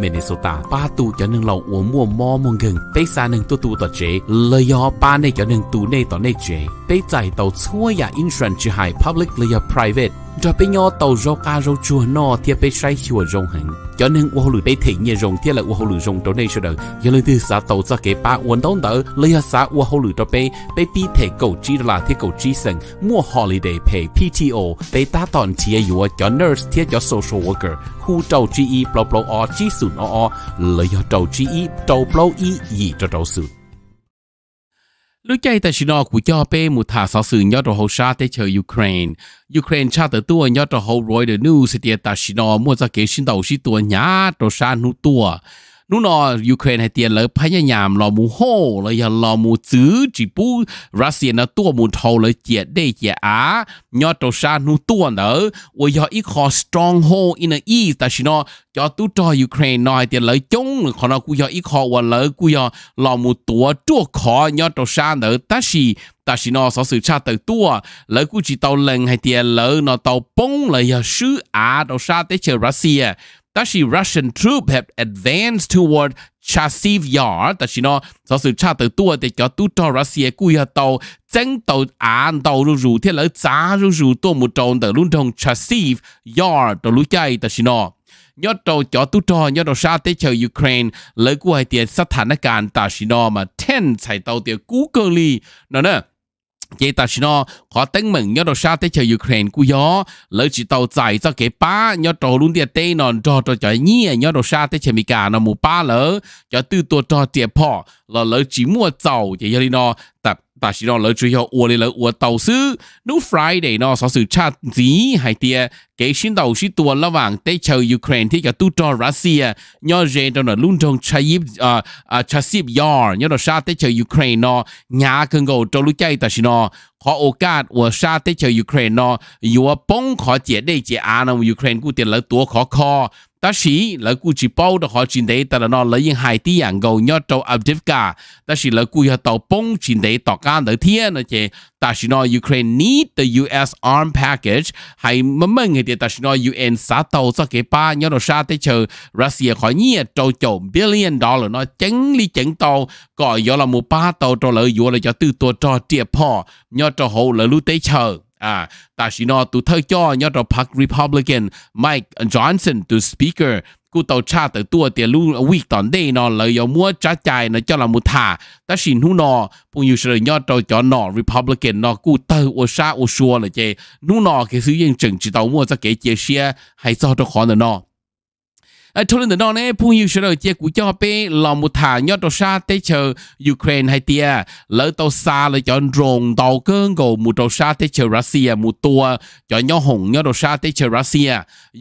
Minnesota ba tu cho nên lâu uống mua mò mong gừng tế xa nên tu tu tỏ chế lời do ba này cho nên tu này tỏ này chế tế giải tàu chua ya insurance hai public lời private rồi bây nhau tàu rô ca rô chua nọ thì bây say chua rong hẳn cho nên ô lử đây thì nhẹ rong thì là ô lử rong đó này sao được giờ lên từ xã tàu ra cái ba uốn đón đỡ lấy ra xã ô lử đó bây bây bị thể cầu chi là thì cầu chi sân mua holiday pay PTO bây ta toàn chỉ là yêu cho nurse thì cho social worker khu tàu chi e blow blow o chi sùn o o lấy cho tàu chi e tàu blow e gì cho tàu sùn ลูกใจแต่ชินอกุยอเป้มุทาสอสื่อยอดโหชาเตเชอยูเครนยูเครนชาติตัว ยอดโหรอยเดนูสเตียตาชินอมัวจะเกชินเตาชิตัวหยาตัวชานุตัวนู่นอยูเครนให้เตียนเลยพยายามรอมูโฮเลยอย่ารอมูซื้อจีปูรัสเซียนะตัวมูทอเลยเจียดได้เจียอายอดตัวชานูตัวเนอว่ายออีคอ stronghold in the east แต่ชินอจอตู้จอยูเครนนอยเตียนเลยจงขอนอกูยออีคอวันเลยกูยอรอมูตัวจ้วขอยอดตัวชาเนอแต่ชีแต่ชินอสอสื่อชาติตัวเลยกูจีเตาเล็งให้เตียนเลยนอเตาปงเลยอย่าชื่ออาตัวชาเตเชรัสเซีย 다시 Russian troops had advanced toward Chasiv Yar, nó cha từ tua để cho tu 다시 너 tàu 차도 tàu 대겨 tàu rù rù 또 쟁도 안 rù rù tua một 루또 từ 더 trong Chasiv Yar 더 루자이 다시 nó nhớ tàu cho tu trò nhớ tàu sa tế cho Ukraine lấy của hai tiền sát thảnการณ์ตาชินอมาเทนใส่เตาเตียกูเกลีนั่นน่ะ chế ta xin nó có tính mình nhớ đồ xa tới chơi Ukraine của gió lỡ chỉ tàu chạy cho cái ba nhớ đồ luôn địa tê nòn trò trò chơi nhí nhớ đồ xa tới chơi mỹ cả nó mù ba lỡ cho tư tua trò tiệp họ là lỡ chỉ mua tàu chỉ cho đi nó tập 但是呢，你最後我哋嚟我導師，你 Friday 呢，所是差子係啲，幾先導師多啦，橫地球 Ukraine 啲嘅都多 Russia，有人到呢亂中出業啊啊出業 yarn，有到沙地球 Ukraine 呢，nhà cần cầu 做 lúc chơi，但是呢，可โอกาส我沙地球 Ukraine 呢，要幫佢借呢借啊，呢 Ukraine 固定嚟多可可。ta sĩ là cụ chỉ bao được họ chuyển đấy ta là nó lấy những hai tí hàng gầu nhớ trâu Avdivka ta sĩ là cụ họ tàu bông chuyển đấy tàu can đấy thiên là chế ta sĩ nó Ukraine need the US arm package hay mắm mắm người ta sĩ nó UN xã tàu sao cái ba nhớ nó sa tới chờ Russia khỏi nhia à, trâu trộm billion dollar nó chấn lý chấn tàu gọi do là một ba tàu trâu lợi dụ là cho từ tua trò triệt phò nhớ trâu hồ là lưu tới chờ à ta chỉ nó tụ thơ cho nhớ rồi Park Republican Mike Johnson tụ speaker cú tàu cha tới tua tiền lu week tòn đây nó lời yếu mua trả chạy nó cho là một thả ta xin hú nó bù nhiều sự nhớ trâu cho nó Republican nó cú tơ ô sa ô xua là chê nú nó cái sự yên chừng chỉ tàu mua ra cái chia xe hay cho cho khó nó cho nên đó nè phun nhiều sự đời chia của cho bé là một thả nhớ đồ xa tế chờ Ukraine hay tia lỡ tàu xa là cho rồng tàu cơn gồ một đồ xa tế chờ Russia một tua cho nhớ hồng nhớ đồ xa tế chờ Russia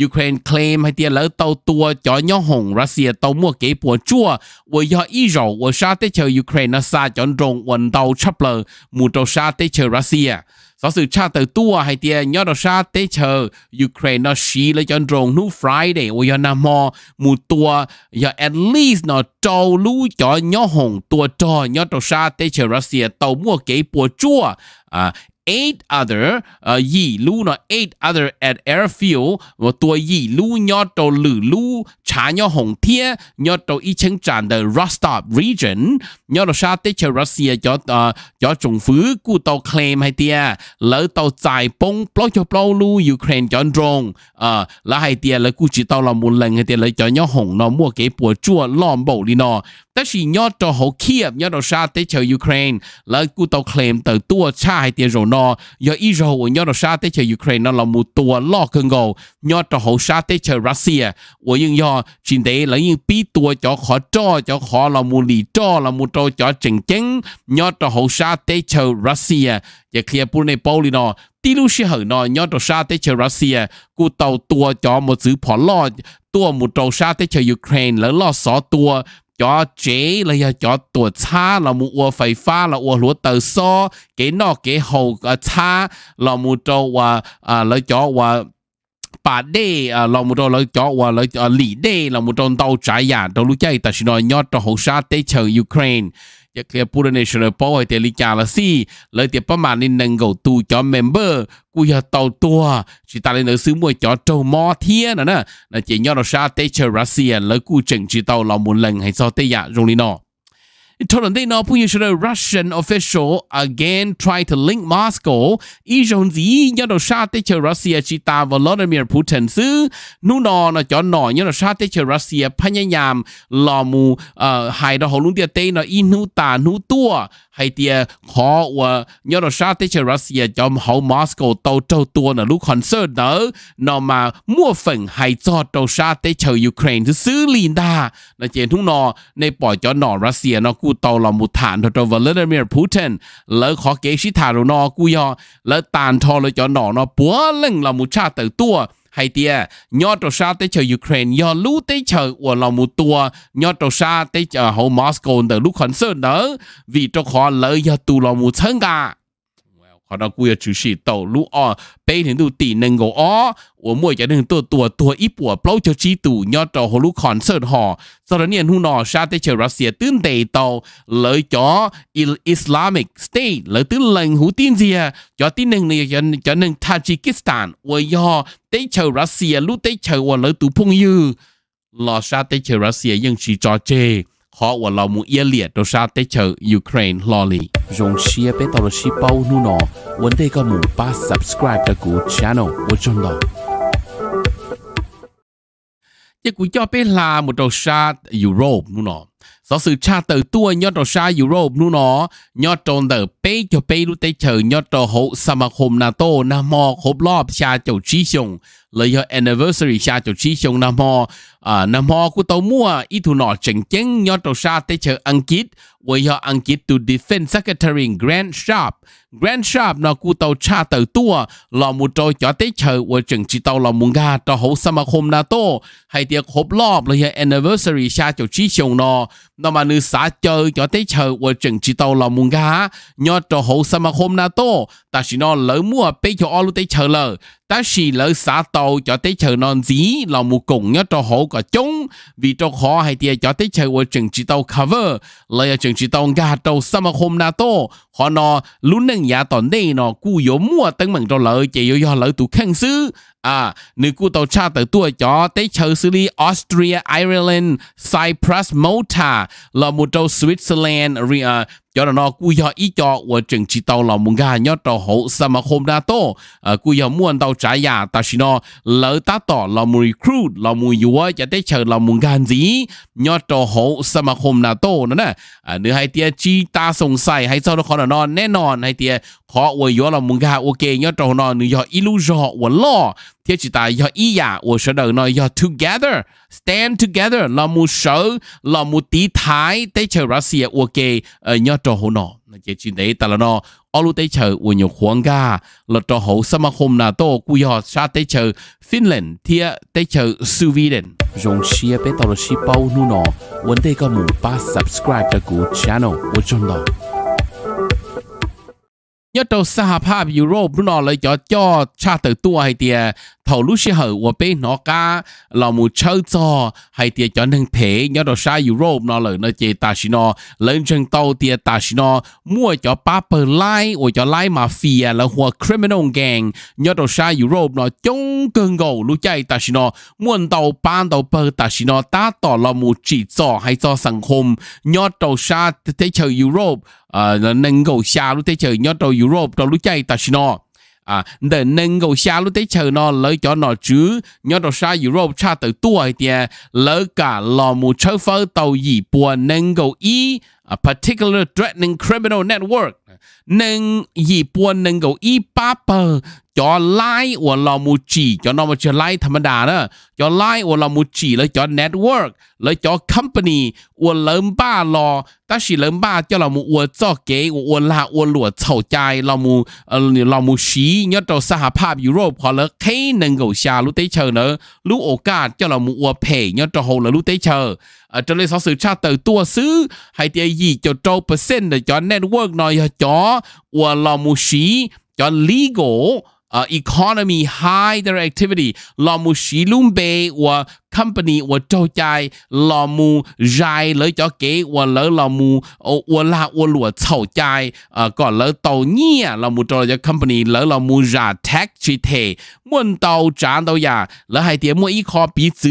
Ukraine claim hay tia lỡ tàu tua cho nhớ hồng Russia tàu mua kế bùa chua và do Israel và xa tế chờ Ukraine nó xa cho rồng quần tàu chấp lờ một đồ xa tế chờ Russia có sự cha từ tua hay tia nhớ đó sa tế chờ Ukraine nó xí lấy cho rồng nu Friday ôi giờ nam mò mù tua giờ at least nó trâu lú cho nhớ hồng tua trò nhớ đó sa tế chờ Russia tàu mua kế bùa chua à eight other uh, yi lu nó eight other at airfield và tuổi yi lu nhỏ tàu lử lu trả nhỏ hồng thiên nhỏ tàu y cheng tràn the Rostov region nhỏ tàu sa tế chờ Russia cho uh, ờ, cho trung phứ cụ tàu claim hay tia lỡ tàu giải bông blo cho blo lu Ukraine cho drone uh, ờ, là hay tia lỡ cụ chỉ tàu là một lần hay tia lỡ cho nhỏ hồng nó mua cái bùa chua lòm bầu đi nó tất nhiên nhỏ tàu hậu Kiev nhỏ tàu sa tế chờ Ukraine lỡ cụ tàu claim từ tua cha hay tia rồi nó giờ Israel của nhớ nó sát tới chờ Ukraine nó là một tua lo cơn gầu nhớ cho hậu sát tới chờ Russia của những do chính tế là những bí tua cho khó cho cho khó là một lý cho là một trò cho chỉnh chính nhớ cho hậu sát tới chờ Russia giờ kia bù này bao nó tí lúc sẽ hở nó nhớ cho sát tới chờ Russia cụ tàu tua cho một sự phỏ lo tua một trò sát tới chờ Ukraine là lo xó tua cho chế là giờ cho tuổi cha là một ua phải pha là ua lúa tờ so cái nọ cái hậu cha à, là một trâu và à, à, là cho và bà đê là một trâu là cho và là lì đê là một trâu tàu trái giả trâu lúc chơi ta xin nói nhót trâu hậu sa tế chờ Ukraine จะเคลียร์ปูเนชั่นเป้าไอเตลิจาละสิเลยเตียประมาณนี้นังกูตูจอมเมมเบอร์กูอยากต่อตัวชิตาเลยเนื้อซื้อมวยจอโจมอเทียนะนะนะเจียยอดราชาเตชรัสเซียแล้วกูจึงชิตาเราหมุนเลังให้ซอเตยะตรงนี้เนาะ Tolentino Punyushiro Russian official again try to link Moscow i jon zi nyo do sha te che Russia chita Volodymyr Putin sư nu no nó cho nó nyo do sha te che Russia phanyam lo mu ờ, hai do holung tia te nó i ta nu tua hay tia khó và nhớ là sát tới Russia cho hậu Moscow tàu trâu tua là lúc concern đó nó mà mua phần hay cho tàu sát tới châu Ukraine thứ xứ liền ta là chuyện thúng nó nên bỏ cho nó Russia nó cú tàu là một thản cho tàu Vladimir Putin lỡ khó kế sĩ thả rồi nó cú yo lỡ tàn thò lỡ cho nó nó búa lưng là một cha tử tua hay tia nhớ trò sa tới chờ Ukraine nhớ lú tới chờ ở lòng một tua nhớ trò sa tới chờ hậu Moscow từ lúc khẩn sơn đó vì trò khó lợi giờ tù lòng một thân cả 好那古要注意道路哦，白天都地能够哦，我每家人都多多一波，包就几度，要到好路 concert 哈，sau đó niên hôm nọ sa tới chờ Russia tuyên đề tàu lợi cho Islamic State lợi tuyên lệnh hữu tin gì à cho tin nên này cho cho nên Tajikistan ôi do tới chờ Russia lúc tới chờ và lợi tụ phong như lò sa tới chờ Russia nhưng chỉ cho chơi họ và lao muốn yên liệt đâu sao tế chờ Ukraine lo lì. Rong chia bên tàu chia bao nu nọ, vấn đề có muốn ba subscribe cho cụ channel của chúng đó. Chứ cụ cho bên là một đầu xa Europe nu nọ. Giáo sư cha từ tua nhớ đầu xa Europe nu nọ, nhớ tròn tờ bê cho bê lúc tới chờ nhớ trò hậu sa mạc hôm NATO Nam Mò khốp lọp xa chầu trí sông, lời anniversary xa chầu trí sông Nam Mò à nà mò của tàu mua ít thu nọ chỉnh chén nhớ tàu xa tới chờ ăn kít với họ ăn kít to defense secretary grand sharp grand sharp nọ của tàu cha tàu tua lò một trôi cho tới chờ với chừng chỉ tàu lò muốn ga tàu hậu sama hôm na tô hay tiệc khốp lọp là hiện anniversary sa cho chi chồng nọ nọ mà nữ xã chơi cho tới chờ với chừng chỉ tàu lò muốn ga nhớ tàu hậu sama hôm na tô ta chỉ nọ lỡ mua bây cho all tới chờ lờ ta xì lỡ xã tàu cho tới chờ non dí là một cùng nhớ cho họ cả chống vì cho họ hay thì cho tới chờ của trường chỉ tàu cover lấy ở trường chỉ tàu gà tàu sama hôm na to họ nó lún nâng nhà tỏ đây nó cú yếu mua tấn mừng cho lợi chỉ yếu do lợi tụ khăn sư à nữ cú tàu cha tới tua cho tế chờ xử lý Austria Ireland Cyprus Malta là một châu Switzerland ri cho nó cú yếu ý cho của trường chỉ tàu là một gà nhớ tàu hộ sa mà không đa tô à cú yếu mua tàu trả nhà ta chỉ nó lợi ta tỏ là một recruit là một yếu cho tế chờ là một gà gì nhớ tàu hộ sa mà không đa tô nữa nè à nữ hai tia chi ta song sai hay sao nó khó นอนแน่นอนไอเตียขออวยยอเรามึงกาโอเคยอดเรานอนหรือยออิลูจอวันล่อเทียจิตายออียาอวยเสนอนอยอ together stand together เรามูเสอเรามูตีท้ายเตเชอรัสเซียโอเคเออยอดเรานอนเจจินเดตละนออลูเตเชออวยยอขวงกาเราจะหูสมาคมนาโตกุยอชาเตเชอฟินแลนด์เทียเตเชอสวีเดน用些被到了细胞努脑，问题个木把 subscribe 的个 channel 我中到。ยอดเราสหภาพยุโรปรุ่นนอเลยจอดจอดชาติตัวให้เตีย thầu lúc xe hở của bé nó ca là một chơi cho hay tiệt cho nên thế nhớ đồ xa Europe nó lời nó chế ta xin nó lên chân tàu tiệt ta xin nó mua cho ba bờ lai or cho lai mafia là hoa criminal gang nhớ đồ xa Europe nó chống cơn gầu lúc chạy ta xin nó muốn tàu ban tàu bờ ta xin nó ta tỏ là một chỉ cho hay cho sản phẩm nhớ đồ xa thế chờ Europe ờ nâng gầu xa lúc thế chờ nhớ đồ Europe đó lúc chạy ta xin nó À, để cho nó đồ cả 啊，你能够下路的球呢，来叫那主，要到啥 Europe 差得多一点，来个老母出发到一波能够一啊 particular threatening criminal network network，能一波能够一八八จอไล่อวลอมูจีจอนอมาเชไล่ธรรมดาเนอะจอไล่อวลอมูจีแล้วจอเน็ตเวิร์กแล้วจอคัมปานีอวเลิมบ้ารอตั้งสิเลิมบ้าเจ้าเรามูอวจ่อเก๋อวลาอวหลวดเฉาใจเรามูเออเรามูชี้ยอดเราสหภาพยุโรปพอเลิกเคหนึ่งกับชาลูเตเชอร์เนอะลูโอกาสเจ้าเรามูอวเพยยอดเราโหลลูเตเชอร์เออจะเลยสอสื่อชาติตัวซื้อให้เดียยี่จอโจเปอร์เซ็นต์เดี๋ยวจอเน็ตเวิร์กหน่อยจออวลามูชี้จอลีโก Uh, economy high their activity. La Mushilumbe wa company 我招在老母在了叫给我了老母哦我啦我罗吵在呃个了到你老母招了 company 了老母 ra tech 去提问到站到呀了还点么一靠鼻子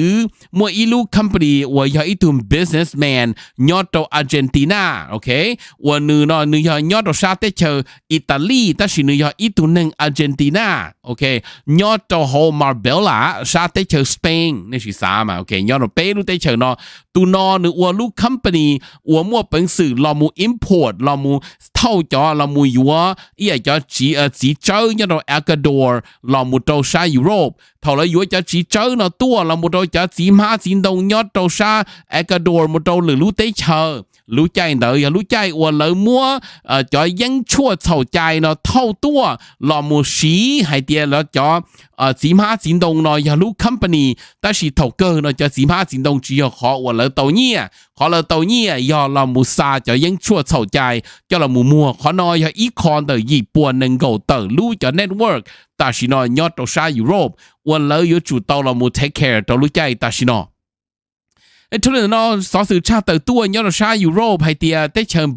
么一路 company 我要一顿 businessman 要到 Argentina OK 我女呢女要要到沙特去 Italy 但是女要一顿能 Argentina OK 要到好 Marbella 沙特去 Spain 那是啥？啊嘛，OK，要侬白路对成咯，都拿侬我路 company，我莫本事，老么 import，老么偷家，老么有啊，伊个叫几呃几州，要侬 Ecuador，老么到啥 Europe，头了有叫几州呢多，老么到叫几马几东，要到啥 Ecuador，么到路路对成。lũ chạy nợ lũ chạy ủa lỡ mua ờ, cho dân chua thầu nó thâu tua lò mua xí hay tiền nó cho ờ xí má xí nó giờ lũ company ta chỉ thầu cơ nó cho xí má xí đông chỉ cho họ lỡ tàu nhỉ họ lỡ tàu nhỉ giờ là mua xa cho dân chua thầu cho là mua mua họ nói giờ ít con gì buồn nâng cầu từ lũ cho network ta chỉ nói nhót đầu Europe ủa lỡ yếu chủ tàu là mua take care tàu lũ chạy ta chỉ nói cho nên nó xó sự cha tờ tua nhớ là xa Europe hay tìa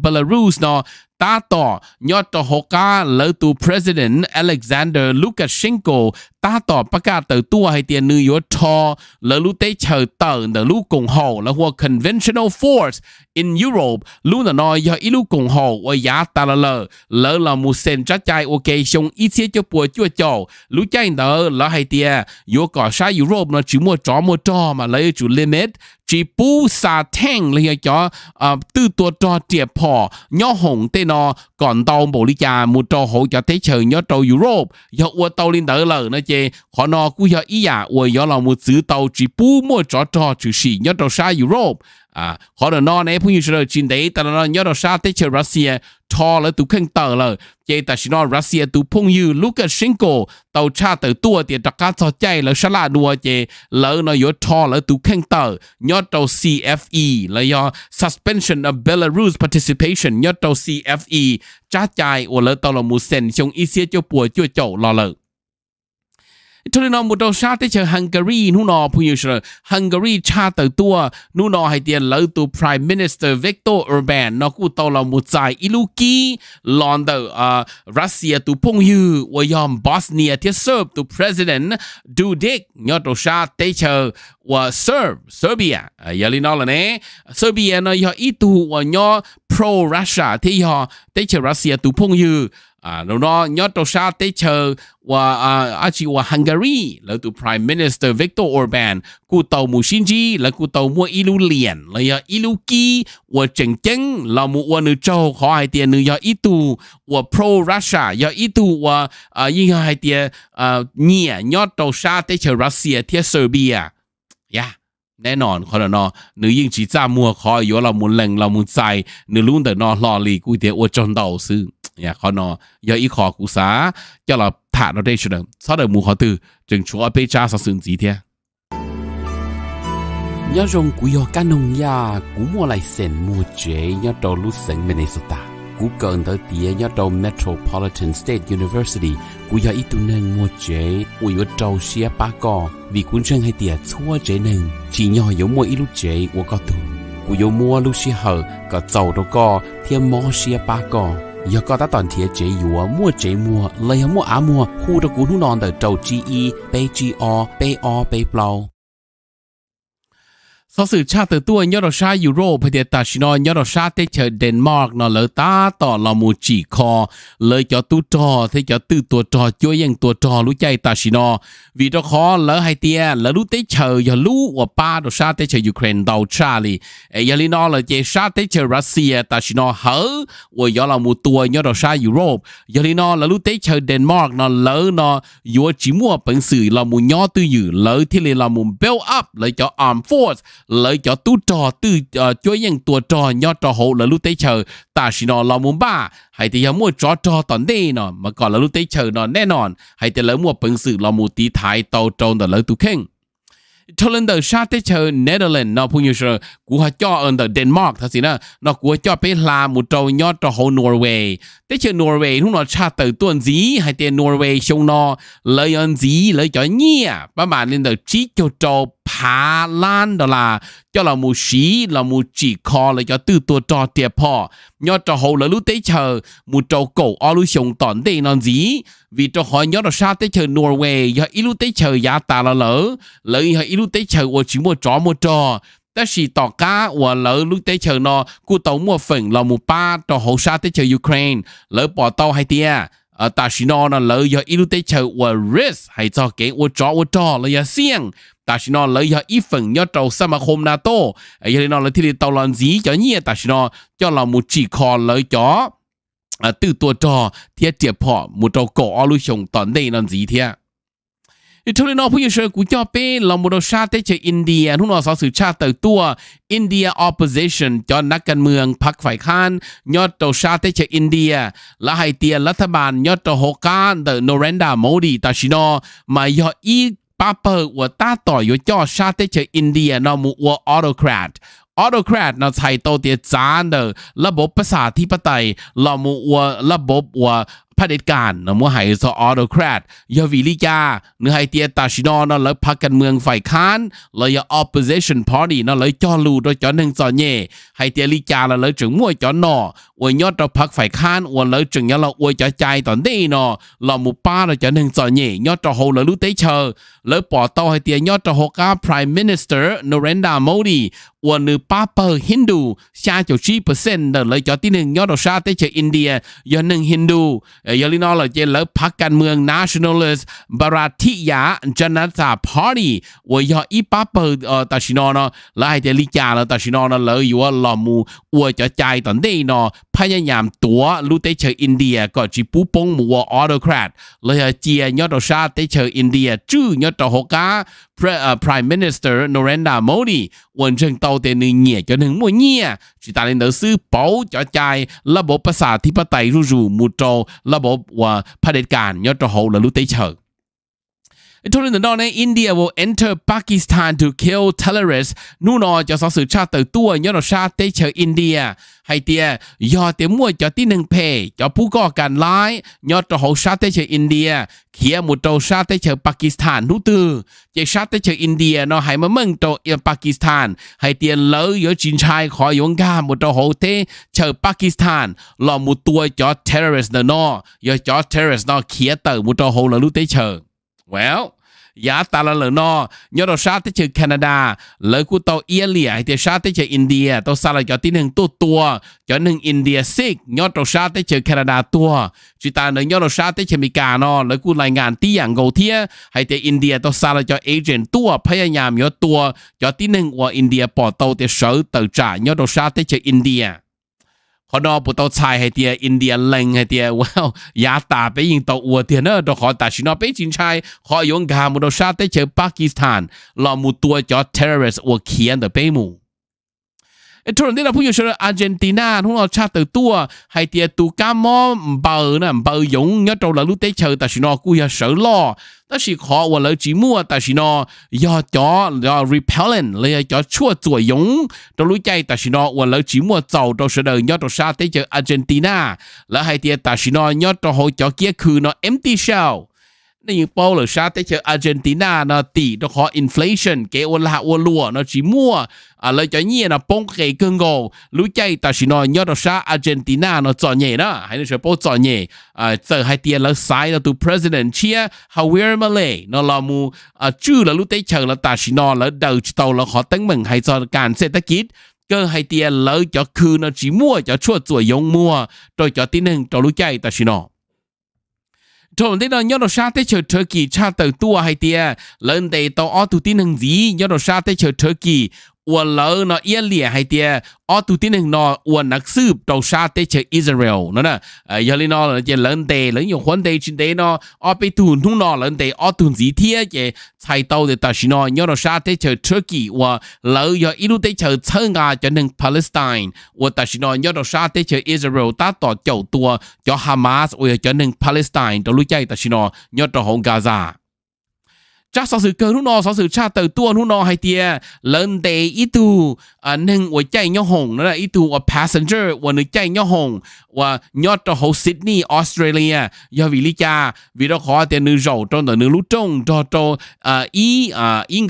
Belarus nó ta tỏ nhớ tờ hồ ca lỡ President Alexander Lukashenko ta tỏ bà cả tờ tua hay tìa nữ yếu thò tờ nở lũ cùng hồ là Conventional Force in Europe lũ nở nói do ý lũ cùng ở giá ta là là một sen trách chai ok chua chầu lũ chai nở lỡ hay Europe nó chỉ mua tró mua trò mà lấy chủ limit chỉ bù sa thang là cho tư tua trò triệt phò nhó hồng tên nó còn tàu bộ lý cha mua cho hồ cho thế chờ nhó tàu Europe do ua tàu lên đỡ lờ nó chê khó nó cũng do ý à ua do là một tàu chỉ bù mua cho cho chữ sĩ nhó tàu xa Europe à họ là non ấy bây giờ chuyện đấy ta nó nhớ được sao tới chơi Russia cho là tụ khăn tờ là vậy ta chỉ nói Russia tụ phong như lúc tàu cha tàu tua thì đặc cá cho chạy là sao là đua vậy lỡ nó yếu cho tụ khăn tờ nhớ tàu CFE là suspension of Belarus participation nhớ tàu CFE cha chạy hoặc là tàu là một sen ý sẽ cho bùa chưa chậu lợ cho nên nó một đầu xa tới chờ Hungary nu nó bây giờ Hungary cha từ tua nu nó hay tiền lỡ tu Prime Minister Viktor Orbán nó cũng tàu là một giải iluki lon đầu ờ, Russia tu phong hư và yom Bosnia thiết Serb tu President Dudik nhớ đầu xa tới chờ và Serb Serbia ờ, giờ lên nó là nè Serbia nó do ít tu và nhớ pro Russia thì họ tới chờ Russia tu phong hư à nó nó nhớ đâu sa tế chờ và à, à chỉ và Hungary là tụ Prime Minister Viktor Orbán cụ tàu mu Shinji là cụ tàu mua ilu liền là ya ilu ki và chỉnh chỉnh là mu và nữ châu khó hai tiền nữ ya itu và pro Russia ya itu và à yên hai tiền à nhỉ nhớ đâu sa tế chờ Russia thiết Serbia yeah แน่นอนคนนอหรือยิ่งชีจ้ามัวคอยอยู่เรามุนแรงเรามุนใจหรือลุ้นแต่นอรอลีกูเดียวอวจนเดาซื้อ nhà dạ, khó nó giờ ít khó cú xá cho là thả nó đây cho đừng sau đời mù khó từ chừng chúa ở bên cha sao sừng gì thế nhớ rong cú ở cá nông ya cú mua lại sen mua chế nhớ đầu lúc sừng Minnesota cú gần tới tía nhớ đầu Metropolitan State University cú yo ít tu nâng mua chế ui yo trâu xia ba cò vì cuốn chân hay tiệt, chúa chế nâng chỉ nhỏ yo mua ít lúc chế của có tu cú yo mua lúc xia hở có dầu đâu có thiên mò xia ba cò 要搞到当天节约莫节约，来要莫阿莫，呼着古努浪的周记忆，背记哦，背哦背不牢。sau sự cha từ tua nhớ đồ sa Europe thì ta chỉ nhớ đồ sa tới chờ Denmark nó lỡ ta tỏ là một chỉ kho lỡ cho tu trò thế cho tư tua trò chơi yên tua trò lũ chạy ta chỉ nói vì đó khó lỡ hai tia lỡ lũ tới chờ giờ lũ và ba đồ sa tới chờ Ukraine đầu Charlie ấy giờ nó là chơi sa tới chờ Russia ta chỉ nói hở và giờ là một tua nhớ đồ sa Europe giờ nó là lũ tới chờ Denmark nó lỡ nó vừa chỉ mua bản sự là một nhỏ tư dự lỡ thì là một build up lỡ cho armed force lợi cho tu trò tư ờ, chuối nhân tua trò nho trò hộ là lúc tế chờ ta xin nó là muốn ba hay thì mua trò trò toàn đây nó mà còn là lúc tế chờ nó แน่นอน hay thì lỡ mua bằng sự là một tí thái tàu tròn là lỡ tu khen cho lên đời sa tế chờ Netherlands nó phụ như sơ của họ cho ở đời Denmark thật xin nó nó của cho bé là một trâu nhỏ trâu hộ Norway tế chờ Norway lúc nó sa từ tuần gì hay tiền Norway xong nó lấy ơn gì lấy cho nhia bà mà lên đời chỉ cho trâu 爬烂的啦，叫老母洗，老母 chỉ khó là cho từ tua trò tiệp họ, nhớ trò hậu là lúc tới chờ, mù trò cổ ở lúc sống tòn đây nó gì, vì trò hỏi nhớ là sao tới chờ Norway, giờ ít lúc chờ giá ta là lỡ, lỡ giờ ít lúc chờ ở chỉ mua trò mua trò, ta chỉ tỏ cá và lỡ lúc tới chờ nó, cụ tàu mua phần là mù ba trò hậu sao tới chờ Ukraine, lỡ bỏ tàu hay tia 呃，但是呢，那老要一路在求我 risk 还做给我找我找了要想，但是呢，老要一份要找什么红那多，哎呀，那了天天到浪子叫你，但是呢，叫老母只靠老叫，啊，最多找贴贴破，母找搞阿路熊到内浪子贴。ดิทุลนอผู้ยช่วยกูจ่อเป้ลอมบุโรชาเตเชอินเดียทุนอสอสือชาเติตัวอินเดียออปปอร์เซชันจอนนักการเมืองพรรคฝ่ายค้าน ยอดโตชาเตเชอินเดียและไฮเตียรัฐบาลยอดโตโฮกานเด์โนเรนดาโมดีตาชินอมายออีปาเปอ์อวตาต่อยจอชาเตเชอินเดียนอมูอวออโตแครดออโตแครดนาไทยโตเตียจานเดอระบบภาษาที่ปไตยลอมูอวระบบอวเผด็จการนะมัวให้สออโตแครดยาวิลิกาเนื้อให้เตียตาชินอนเลยพักการเมืองฝ่ายค้านเลยยา opposition party นะเลยจอลูโดยจอหนึ่งจอเย่ให้เตียลิกาเลยจึงมั่วจอนออวยยอดเราพักฝ่ายค้านอวยเลยจึงยาเราอวยจอใจตอนนี้นอเราหมู่ป้าเราจอหนึ่งจอเย่ยอดเราโฮเลยรู้เตเชอเลยปอเต้าให้เตียยอดเราโฮกา prime minister Narendra Modi วันนึงป้าเปอร์ฮินดูชาจะชีเปอร์เซ็นต์เลยจอที่หนึ่งยอดชาติเจออินเดียยอดหนึ่งฮินดูยอดลินอลเจอแล้วพักการเมือง nationalist บราธิยาจันตาพาร์ตี้ว่ายออีป้าเปอร์เออตัดชินอนแล้วให้เจลิจาแล้วตัดชินอนเลยอยู่ว่าหลอมูอวจะใจตอนเดนอพยายามตัวลู่เตเชออินเดียก็จีปูปงมัวออโตแครดเลยเจียยอดชาเตเชออินเดียจื้อยอดหกา Prime Minister Narendra Modi วันเชิงเตาเตนึงเงียจนถึงมัวเงียจีตาเลนเดอซื้อเป๋าจ่อใจระบบประสาธิปไตยรูรูมูโตระบบว่าเผด็จการยอดหกและลู่เตเชอ Thôi đến đó này, India will enter Pakistan to kill terrorists. Nu nó cho sáu sự cha tử tua nhớ nó xa tế chờ India. Hay tia, do tiếng mua cho tí nâng phê, cho phú gò càn lái, nhớ cho hậu xa tế chờ India. Khi một trâu xa tế chờ Pakistan nụ tư. Chạy xa tế chờ India nó hay mà mừng trâu Pakistan. Hay tia lỡ yếu chính trai khỏi yếu ngà một trâu hậu tế chờ Pakistan. Lò một tua cho terrorist nó, do cho terrorist nó khía tử một trâu hậu là lúc tế chờ. Well, giá ta là lỡ nó nhớ đồ sát tới chữ Canada lỡ của tàu ia lìa thì sát tới chữ India tàu xa là cho tin hưng tu tua cho nên India sick nhớ đồ sát tới chữ Canada tua chỉ ta nữa nhớ đồ sát tới chữ Mỹ nó lỡ của lại ngàn tí dạng gầu thia hay thì India tàu xa là cho agent tua phải nhà nhớ tua cho tin hưng của India bỏ tàu thì sở tự trả nhớ đồ sát tới chữ India họ nó bộ tàu chạy hay tiệt India lệnh hay tiệt wow ya ta bây giờ tàu uo tiệt nữa đó họ ta chỉ nó bây chính chạy họ dùng cả một đầu sát tới chơi Pakistan là một tua cho terrorist uo kiện được bây mù 突然啲啦，朋友說了阿根廷啊，通常差得多，係啲杜加摩唔包呢，唔包用，一到啦路地球，但是呢，故要手咯，但是可我嚟節目，但是呢，要叫要 repellent，你要叫錯作用，到路界，但是呢，我嚟節目做到時候，要到沙地球阿根廷啊，你係啲但是呢，要到好叫結局呢 empty shell。那有包了啥？但是 Argentina 呢，底的话 inflation 给我拉我落呢，只么啊？来讲你呢，崩给更高，如今但是呢，要到啥 à, Argentina 呢，做孽呢，还能说不做孽啊？这还跌了塞了，都 à, president 切 Javier Malay 那老母啊，住了路得抢了，但是呢，了 đầu à, đầu là họ tấn mình hay cho cản sẽ tất kít cơ hay tiền lỡ cho khư nó chỉ mua cho chua chuột dùng mua rồi cho tin hưng cho lũ chạy ta xin nó trộn thế đó nhớ đồ sa thế chờ chờ kỳ cha tờ tua hay tia lần tề tàu o tu tin hằng gì nhớ đồ sa thế chờ chờ kỳ อวนเลอนอเอียเลียให้เตียออตุตินหนออวนนักสืบตชาเตเชอิสราเอลนั่นน่ะเออยาลินอเจเลนเตเลนยงควนเตชินเตนอออไปตูนทุ่งนอเลนเตออตุนสีเทียเจไซเตาเดตาชินอยอนอชาเตเชตุรกีว่าเลอยออิลุเตเชเชงาจะหนึ่งปาเลสไตน์ว่าตาชินอยอนอชาเตเชอิสราเอลตาต่อเจ้าตัวจอฮามาสว่าจะหนึ่งปาเลสไตน์ตลุใจตาชินอยอนอของกาซา chắc sau sự cơ lúc nọ sau cha tờ tuôn lúc nọ hay tia lớn à nên của chạy nhau hồng nữa là ít tu passenger của nữ chạy nhau hồng của nhót cho Sydney Australia do vì lý cha rầu trong tờ nữ lũ trông cho à ý à ý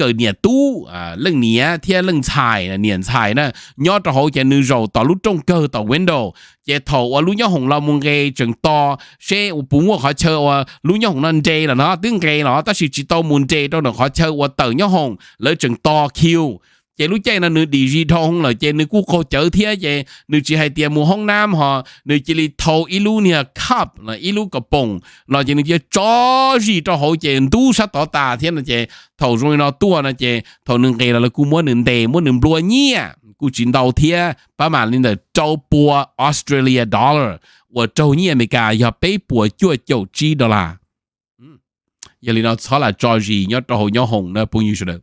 tu à lần nhẹ thiên lần xài là nhẹ xài nè nhót cho chạy nữ rầu tờ lũ trông cơ tờ window 也头我路鸟红了蒙个整多，所我不我开车我路鸟红了这了呢，等个了，但是只到蒙这到能开车我等鸟红了整多 Q。chị lúc chơi là nữ digital không là chị nữ cú cô chở thế chị nữ chị hay tiền mua hông nam họ nữ chị đi thầu ilu nè cup là ilu cặp bông là chị nữ chị cho gì cho hậu chị tu sát tỏ tà thế là chị thầu rồi nó tua là chị thầu nương kề là cú muốn nương đề muốn nương blua nhia 股指倒贴，把马林的周波 Australia dollar，我周年没干要被波九九 G 的啦。嗯，要领到操了 George，要到后要红呢，朋友说的。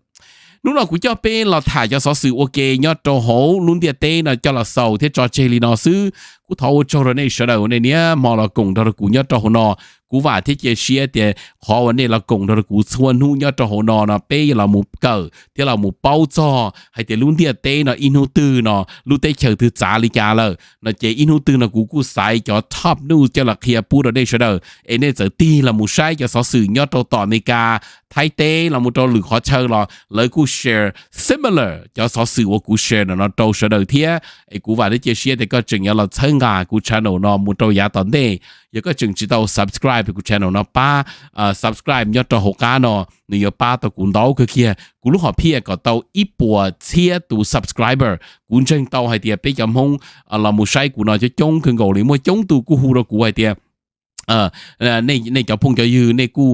lúc nào cũng cho bé là thả cho xó sự ok nhớ cho hố địa tê là cho là sầu thế cho chê nó sư cũng thấu cho rồi này sợ đầu này nhá mò là cùng đó là cũng nhớ cho hồ cú vả thế kia xia thì khó vấn đề là cùng đó là cú xuân hú nhớ cho hồ nó nó bê là một cờ thế là một bao cho hay thì luôn thì tê nó in hú nó luôn tê chờ từ giá lý cả nó chế in hú nó cú cú sai cho top nu cho là kia pu đó đây sẽ đờ em nên giờ ti là một sai cho sở sự nhớ cho tỏ này cả thay là một trò lử khó chơi là lời cú share similar cho sở sự của cú share nó trâu sẽ đờ thế cú vả thế kia xia thì có chừng là thân à cú channel nó một trâu giá tận đây giờ có chừng chỉ tao subscribe của nó ba subscribe nhớ cho hồ nó nếu giờ ba tao cũng đâu cái kia cũng lúc họ pia có tao ít bùa chia tụ subscriber cũng chân tao hay tiệp bây giờ không là một sai của nó cho chống cần gầu lý mua chống tụ của hù của hay tiệp เออในในเจ้าพงเจ้ายืนในกู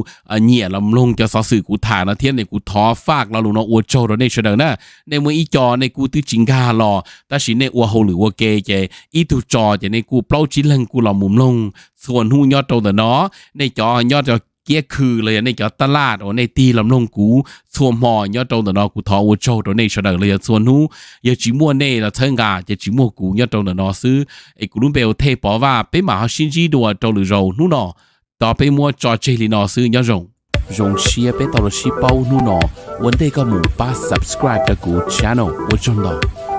เหนี่ยลำลงเจ้าสอสื่อกูถานนะเทียนในกูทอฟากเราหลงนอัวโจเราในเฉดนะในเมืออีจอในกูตื้อจิงกาหลอแต่ชิในอวโหหรืออ่วเกเจอีตูจอจะในกูเปล่าชิ้นลังกูหลอมุมลง ส่วนหูยอดโตแต่เนาะในจอยอดจะ kia khử là này cái ta la đó này ti làm nông cú xua mò nhớ trong đó nó thọ ô châu đó này sau đó là xua nu giờ chỉ mua này là thân gà giờ chỉ mua cú nhớ trong đó nó xứ ấy cú luôn bèo thay bỏ và mà họ xin gì đùa trong lửa dầu nu nọ đó bé mua cho chơi lì nó xứ nhớ rồng rồng xia bé tao là xi bao nu vấn đề có mù ba subscribe cho cú channel ô trong